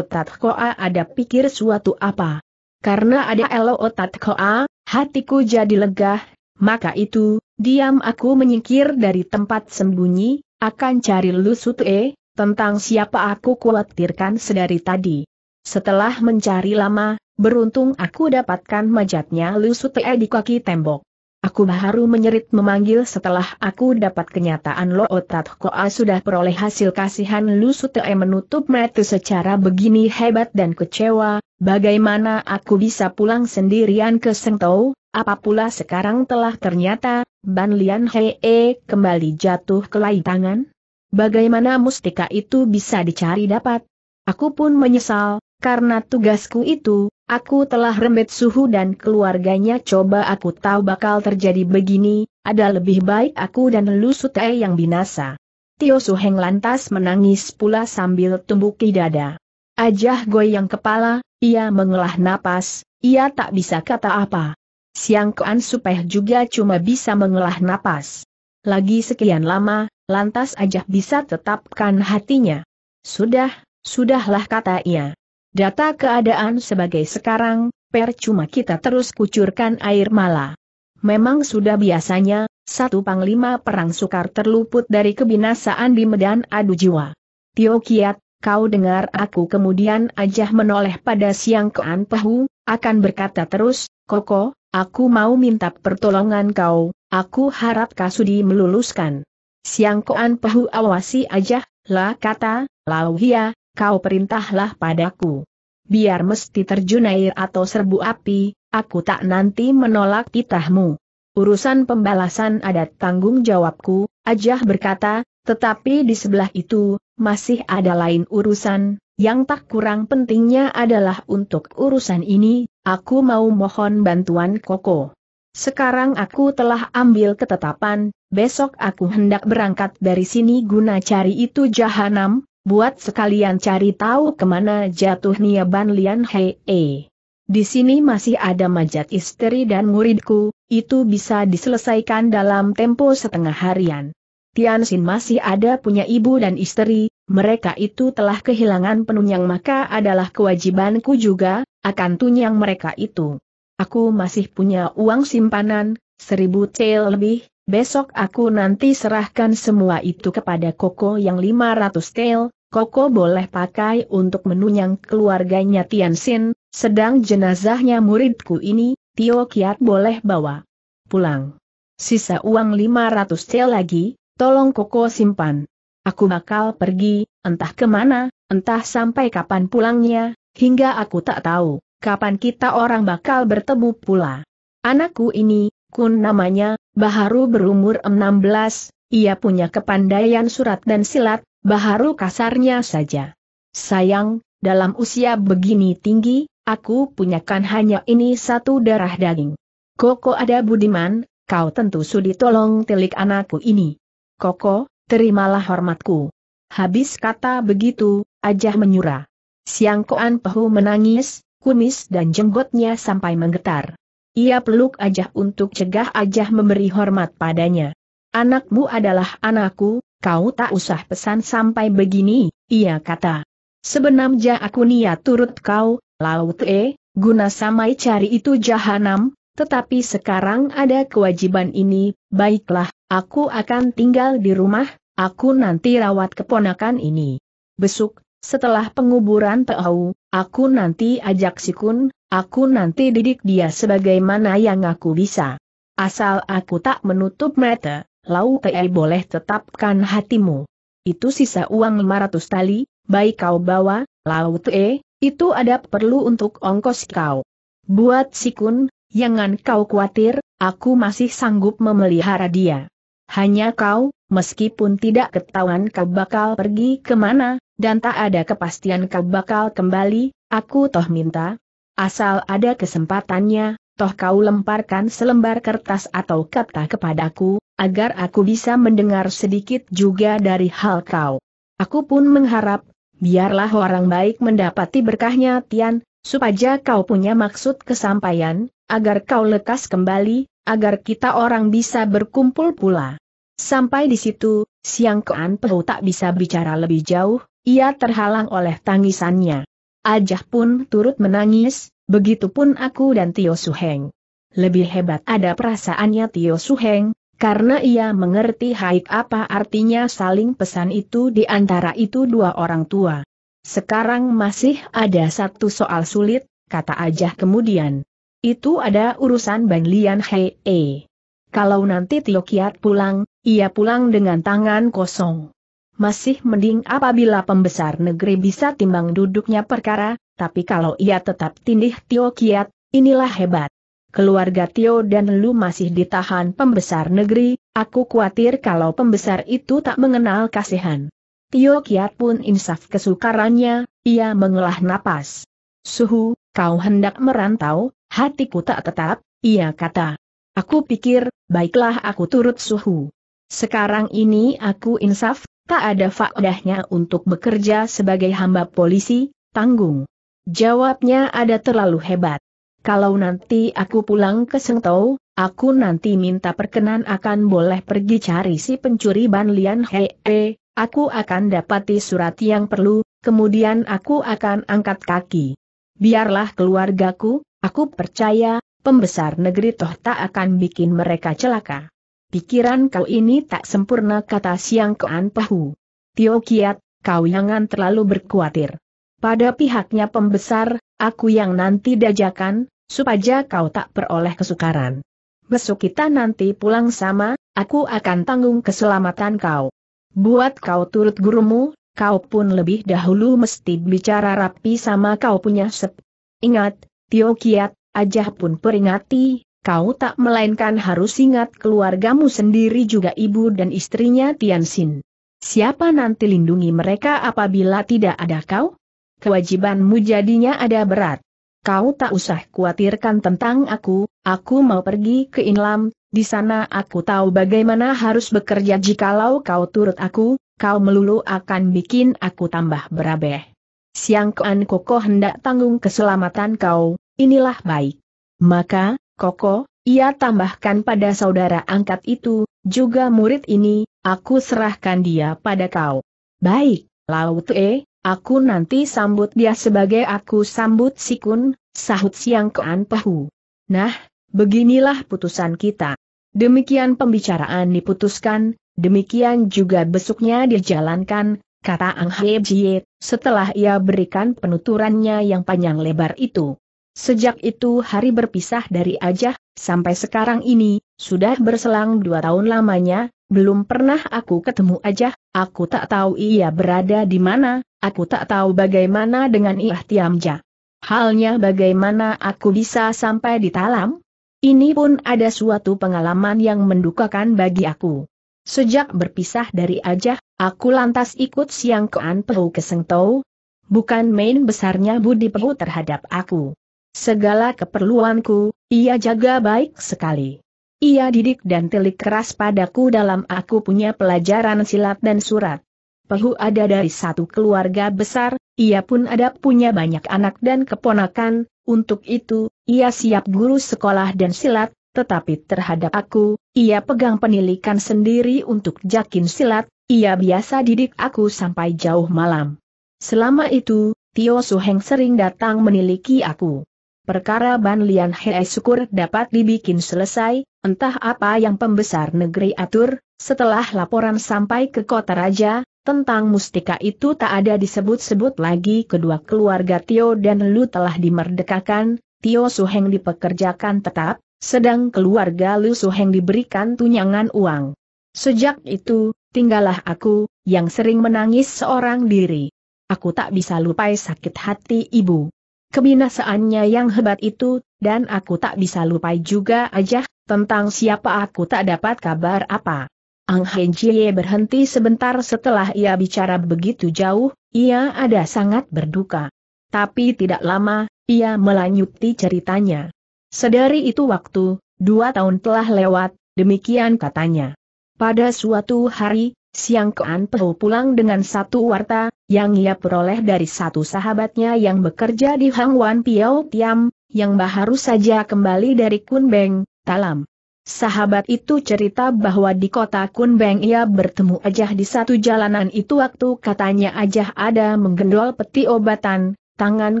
Koa ada pikir suatu apa. Karena ada Elo koa, hatiku jadi legah, maka itu, diam aku menyingkir dari tempat sembunyi, akan cari lusut e, tentang siapa aku khawatirkan sedari tadi. Setelah mencari lama, beruntung aku dapatkan majatnya e di kaki tembok. Aku baru menyerit memanggil setelah aku dapat kenyataan Lo Otat Koa sudah peroleh hasil kasihan lusut e menutup metu secara begini hebat dan kecewa, Bagaimana aku bisa pulang sendirian ke Sengtou, apa pula sekarang telah ternyata, Ban Lian Hee kembali jatuh ke lai tangan? Bagaimana mustika itu bisa dicari dapat? Aku pun menyesal, karena tugasku itu, aku telah rembet suhu dan keluarganya coba aku tahu bakal terjadi begini, ada lebih baik aku dan Lu Sute yang binasa. Tio Suheng lantas menangis pula sambil tumbuki dada. Ajah goyang kepala, ia mengelah napas, ia tak bisa kata apa. Siang Kuan Supeh juga cuma bisa mengelah napas. Lagi sekian lama, lantas Ajah bisa tetapkan hatinya. Sudah, sudahlah kata ia. Data keadaan sebagai sekarang, percuma kita terus kucurkan air mala. Memang sudah biasanya, satu panglima perang sukar terluput dari kebinasaan di medan adu jiwa. Tio Kiat kau dengar aku kemudian ajah menoleh pada siang kean pehu, akan berkata terus, Koko, aku mau minta pertolongan kau, aku harap kasudi meluluskan. Siang koan pehu awasi ajah, lah kata, lauhia, kau perintahlah padaku. Biar mesti terjun air atau serbu api, aku tak nanti menolak titahmu. Urusan pembalasan adat tanggung jawabku, Ajah berkata, tetapi di sebelah itu, masih ada lain urusan, yang tak kurang pentingnya adalah untuk urusan ini, aku mau mohon bantuan Koko. Sekarang aku telah ambil ketetapan, besok aku hendak berangkat dari sini guna cari itu jahanam, buat sekalian cari tahu kemana jatuh Niaban Lian Hei. E. Di sini masih ada majat istri dan muridku, itu bisa diselesaikan dalam tempo setengah harian. Tian Xin masih ada punya ibu dan istri, mereka itu telah kehilangan penunyang maka adalah kewajibanku juga, akan tunyang mereka itu. Aku masih punya uang simpanan, seribu cel lebih, besok aku nanti serahkan semua itu kepada Koko yang 500 cel, Koko boleh pakai untuk menunyang keluarganya Tian Xin, sedang jenazahnya muridku ini, Tio Kiat boleh bawa pulang. Sisa uang 500 cel lagi, Tolong Koko simpan. Aku bakal pergi, entah kemana, entah sampai kapan pulangnya, hingga aku tak tahu, kapan kita orang bakal bertemu pula. Anakku ini, Kun namanya, Baharu berumur 16, ia punya kepandaian surat dan silat, Baharu kasarnya saja. Sayang, dalam usia begini tinggi, aku punyakan hanya ini satu darah daging. Koko ada budiman, kau tentu sudi tolong tilik anakku ini. Koko, terimalah hormatku. Habis kata begitu, Ajah menyura. Siang Koan Pehu menangis, kumis dan jenggotnya sampai menggetar. Ia peluk Ajah untuk cegah Ajah memberi hormat padanya. Anakmu adalah anakku, kau tak usah pesan sampai begini, ia kata. Sebenarnya aku niat turut kau, laut e, guna samai cari itu jahanam, tetapi sekarang ada kewajiban ini, baiklah, Aku akan tinggal di rumah, aku nanti rawat keponakan ini. Besok, setelah penguburan Tau, aku nanti ajak Sikun, aku nanti didik dia sebagaimana yang aku bisa. Asal aku tak menutup mata, Lau Tei boleh tetapkan hatimu. Itu sisa uang 500 tali, baik kau bawa, Lau Tei. itu ada perlu untuk ongkos kau. Buat Sikun, jangan kau khawatir, aku masih sanggup memelihara dia. Hanya kau, meskipun tidak ketahuan kau bakal pergi kemana, dan tak ada kepastian kau bakal kembali, aku toh minta. Asal ada kesempatannya, toh kau lemparkan selembar kertas atau kata kepadaku, agar aku bisa mendengar sedikit juga dari hal kau. Aku pun mengharap, biarlah orang baik mendapati berkahnya Tian, supaya kau punya maksud kesampaian, agar kau lekas kembali, agar kita orang bisa berkumpul pula. Sampai di situ, Siang Kean Pehu tak bisa bicara lebih jauh, ia terhalang oleh tangisannya. Ajah pun turut menangis, begitupun aku dan Tio Suheng. Lebih hebat ada perasaannya Tio Suheng, karena ia mengerti haik apa artinya saling pesan itu di antara itu dua orang tua. Sekarang masih ada satu soal sulit, kata Ajah kemudian. Itu ada urusan Ban Lian Hei. Kalau nanti Tio Kiat pulang, ia pulang dengan tangan kosong. Masih mending apabila pembesar negeri bisa timbang duduknya perkara, tapi kalau ia tetap tindih Tio Kiat, inilah hebat. Keluarga Tio dan Lu masih ditahan pembesar negeri, aku khawatir kalau pembesar itu tak mengenal kasihan. Tio Kiat pun insaf kesukarannya, ia mengelah napas. Suhu, kau hendak merantau, hatiku tak tetap, ia kata. Aku pikir, baiklah aku turut suhu. Sekarang ini aku insaf, tak ada faedahnya untuk bekerja sebagai hamba polisi, tanggung. Jawabnya ada terlalu hebat. Kalau nanti aku pulang ke Sengtou, aku nanti minta perkenan akan boleh pergi cari si pencuri Ban Lian -he. E. aku akan dapati surat yang perlu, kemudian aku akan angkat kaki. Biarlah keluargaku, aku percaya, pembesar negeri toh tak akan bikin mereka celaka. Pikiran kau ini tak sempurna kata Siang Kean Pehu. Tio Kiat, kau jangan terlalu berkuatir. Pada pihaknya pembesar, aku yang nanti dajakan, supaya kau tak peroleh kesukaran. Besok kita nanti pulang sama, aku akan tanggung keselamatan kau. Buat kau turut gurumu, kau pun lebih dahulu mesti bicara rapi sama kau punya sep. Ingat, Tio Kiat, ajah pun peringati, kau tak melainkan harus ingat keluargamu sendiri juga ibu dan istrinya Tian Xin. Siapa nanti lindungi mereka apabila tidak ada kau? Kewajibanmu jadinya ada berat. Kau tak usah khawatirkan tentang aku, aku mau pergi ke Inlam, di sana aku tahu bagaimana harus bekerja jikalau kau turut aku, kau melulu akan bikin aku tambah berabeh. Siang Kuan Koko hendak tanggung keselamatan kau, inilah baik. Maka, Koko, ia tambahkan pada saudara angkat itu, juga murid ini, aku serahkan dia pada kau. Baik, laut E, aku nanti sambut dia sebagai aku sambut Sikun, sahut Siang kean Pahu. Nah, beginilah putusan kita. Demikian pembicaraan diputuskan, demikian juga besoknya dijalankan, kata Ang Hei Jie, setelah ia berikan penuturannya yang panjang lebar itu. Sejak itu hari berpisah dari Ajah, sampai sekarang ini, sudah berselang dua tahun lamanya, belum pernah aku ketemu Ajah, aku tak tahu ia berada di mana, aku tak tahu bagaimana dengan Iah Tiamja. Halnya bagaimana aku bisa sampai di talam? Ini pun ada suatu pengalaman yang mendukakan bagi aku. Sejak berpisah dari Ajah, aku lantas ikut siang ke Anpehu Kesengtou. Bukan main besarnya budi pehu terhadap aku. Segala keperluanku, ia jaga baik sekali. Ia didik dan telik keras padaku dalam aku punya pelajaran silat dan surat. Pehu ada dari satu keluarga besar, ia pun ada punya banyak anak dan keponakan, untuk itu, ia siap guru sekolah dan silat, tetapi terhadap aku, ia pegang penilikan sendiri untuk jakin silat, ia biasa didik aku sampai jauh malam. Selama itu, Tio Suheng sering datang meniliki aku. Perkara Ban Lian Hei syukur dapat dibikin selesai, entah apa yang pembesar negeri atur, setelah laporan sampai ke kota raja, tentang mustika itu tak ada disebut-sebut lagi kedua keluarga Tio dan Lu telah dimerdekakan, Tio Suheng dipekerjakan tetap, sedang keluarga Lu Suheng diberikan tunjangan uang. Sejak itu, tinggallah aku, yang sering menangis seorang diri. Aku tak bisa lupai sakit hati ibu kebinasaannya yang hebat itu, dan aku tak bisa lupa juga aja, tentang siapa aku tak dapat kabar apa. Ang Hen berhenti sebentar setelah ia bicara begitu jauh, ia ada sangat berduka. Tapi tidak lama, ia melanjuti ceritanya. Sedari itu waktu, dua tahun telah lewat, demikian katanya. Pada suatu hari, Siang Kean Pehu pulang dengan satu warta, yang ia peroleh dari satu sahabatnya yang bekerja di Hang Wan Piao Tiam, yang baru saja kembali dari Kun Beng Talam. Sahabat itu cerita bahwa di kota Kun Beng ia bertemu Ajah di satu jalanan itu waktu katanya Ajah ada menggendol peti obatan, tangan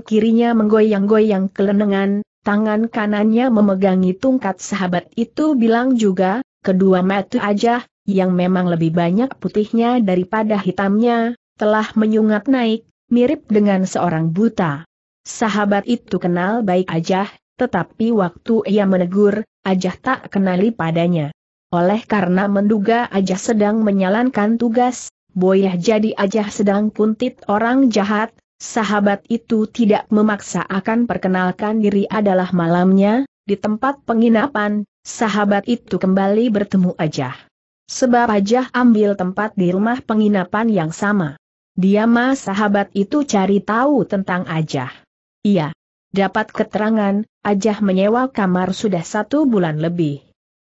kirinya menggoyang-goyang kelenengan, tangan kanannya memegangi tungkat sahabat itu bilang juga, kedua mata Ajah, yang memang lebih banyak putihnya daripada hitamnya, telah menyungat naik, mirip dengan seorang buta. Sahabat itu kenal baik Ajah, tetapi waktu ia menegur, Ajah tak kenali padanya. Oleh karena menduga Ajah sedang menyalankan tugas, Boyah jadi Ajah sedang kuntit orang jahat, sahabat itu tidak memaksa akan perkenalkan diri adalah malamnya, di tempat penginapan, sahabat itu kembali bertemu Ajah. Sebab Ajah ambil tempat di rumah penginapan yang sama. Dia mah sahabat itu cari tahu tentang Ajah. Iya. Dapat keterangan, Ajah menyewa kamar sudah satu bulan lebih.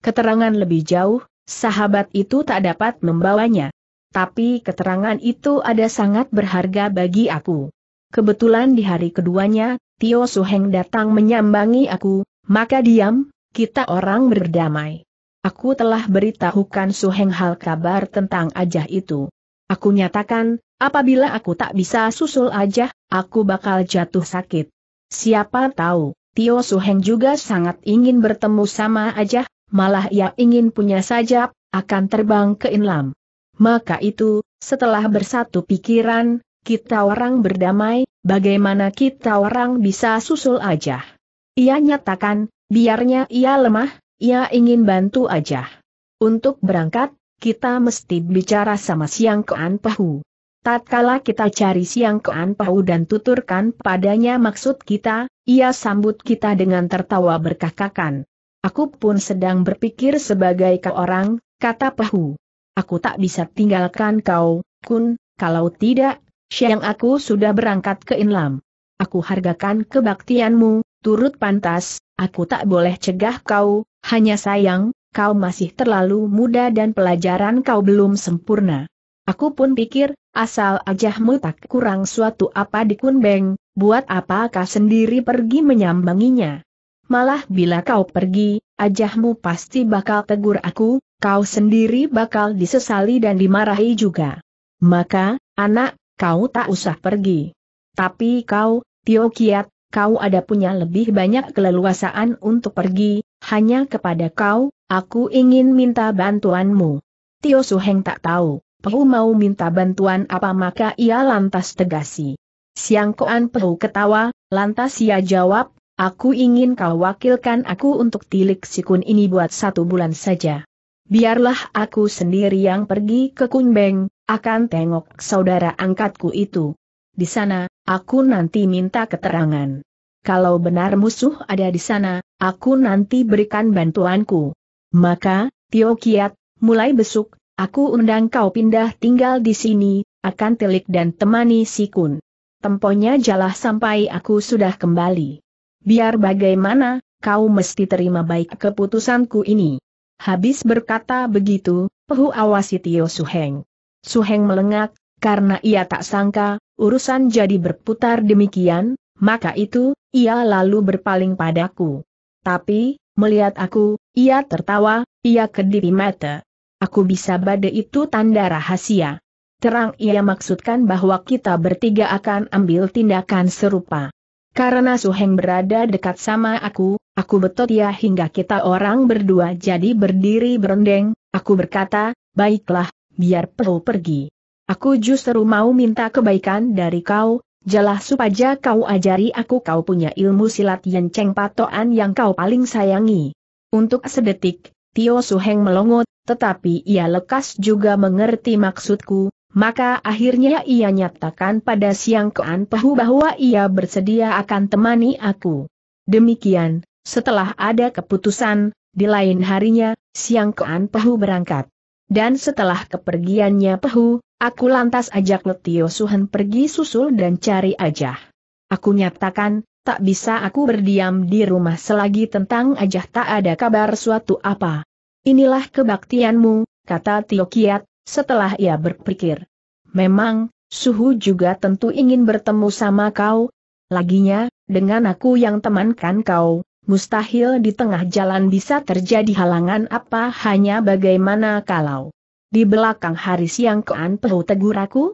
Keterangan lebih jauh, sahabat itu tak dapat membawanya. Tapi keterangan itu ada sangat berharga bagi aku. Kebetulan di hari keduanya, Tio Suheng datang menyambangi aku, maka diam, kita orang berdamai. Aku telah beritahukan Suheng hal kabar tentang Ajah itu. Aku nyatakan, apabila aku tak bisa susul aja, aku bakal jatuh sakit. Siapa tahu, Tio Suheng juga sangat ingin bertemu sama aja, malah ia ingin punya sajab, akan terbang ke Inlam. Maka itu, setelah bersatu pikiran, kita orang berdamai, bagaimana kita orang bisa susul aja. Ia nyatakan, biarnya ia lemah, ia ingin bantu aja. Untuk berangkat, kita mesti bicara sama Siang Kean Pehu. Tatkala kita cari Siang Kean Pehu dan tuturkan padanya maksud kita, ia sambut kita dengan tertawa berkakakan. Aku pun sedang berpikir sebagai ke orang, kata Pehu. Aku tak bisa tinggalkan kau, Kun, kalau tidak, siang aku sudah berangkat ke Inlam. Aku hargakan kebaktianmu, turut pantas, aku tak boleh cegah kau, hanya sayang, kau masih terlalu muda dan pelajaran kau belum sempurna. Aku pun pikir, asal ajahmu tak kurang suatu apa di Kunbeng, buat apa kau sendiri pergi menyambanginya. Malah bila kau pergi, ajahmu pasti bakal tegur aku, kau sendiri bakal disesali dan dimarahi juga. Maka, anak, kau tak usah pergi. Tapi kau, Tio Kiat, kau ada punya lebih banyak keleluasaan untuk pergi, hanya kepada kau, aku ingin minta bantuanmu. Tio Suheng tak tahu, Pehu mau minta bantuan apa maka ia lantas tegasi. Siang Koan Pehu ketawa, lantas ia jawab, aku ingin kau wakilkan aku untuk tilik sikun ini buat satu bulan saja. Biarlah aku sendiri yang pergi ke Kun Beng, akan tengok saudara angkatku itu. Di sana, aku nanti minta keterangan. Kalau benar musuh ada di sana, aku nanti berikan bantuanku. Maka, Tio Kiat, mulai besok, aku undang kau pindah tinggal di sini, akan telik dan temani si Kun. Temponya jalah sampai aku sudah kembali. Biar bagaimana, kau mesti terima baik keputusanku ini. Habis berkata begitu, Pehu awasi Tio Suheng. Suheng melengak, karena ia tak sangka, urusan jadi berputar demikian, maka itu, ia lalu berpaling padaku. Tapi, melihat aku, ia tertawa, ia kediri mata. Aku bisa bade itu tanda rahasia. Terang ia maksudkan bahwa kita bertiga akan ambil tindakan serupa. Karena Suheng berada dekat sama aku, aku betot ya hingga kita orang berdua jadi berdiri berendeng, aku berkata, baiklah, biar perlu pergi. Aku justru mau minta kebaikan dari kau, Jelas supaya kau ajari aku kau punya ilmu silat yang ceng patoan yang kau paling sayangi. Untuk sedetik, Tio Suheng melongot, tetapi ia lekas juga mengerti maksudku, maka akhirnya ia nyatakan pada Siang Kean Pehu bahwa ia bersedia akan temani aku. Demikian, setelah ada keputusan, di lain harinya, Siang Kean Pehu berangkat. Dan setelah kepergiannya Pehu, aku lantas ajak Letio Suhan pergi susul dan cari Ajah. Aku nyatakan, tak bisa aku berdiam di rumah selagi tentang Ajah tak ada kabar suatu apa. Inilah kebaktianmu, kata Tio Kiat, setelah ia berpikir. Memang, Suhu juga tentu ingin bertemu sama kau. Laginya, dengan aku yang temankan kau, mustahil di tengah jalan bisa terjadi halangan apa hanya bagaimana kalau di belakang hari siang Kean Pehu tegur aku?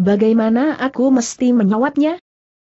Bagaimana aku mesti menyawatnya?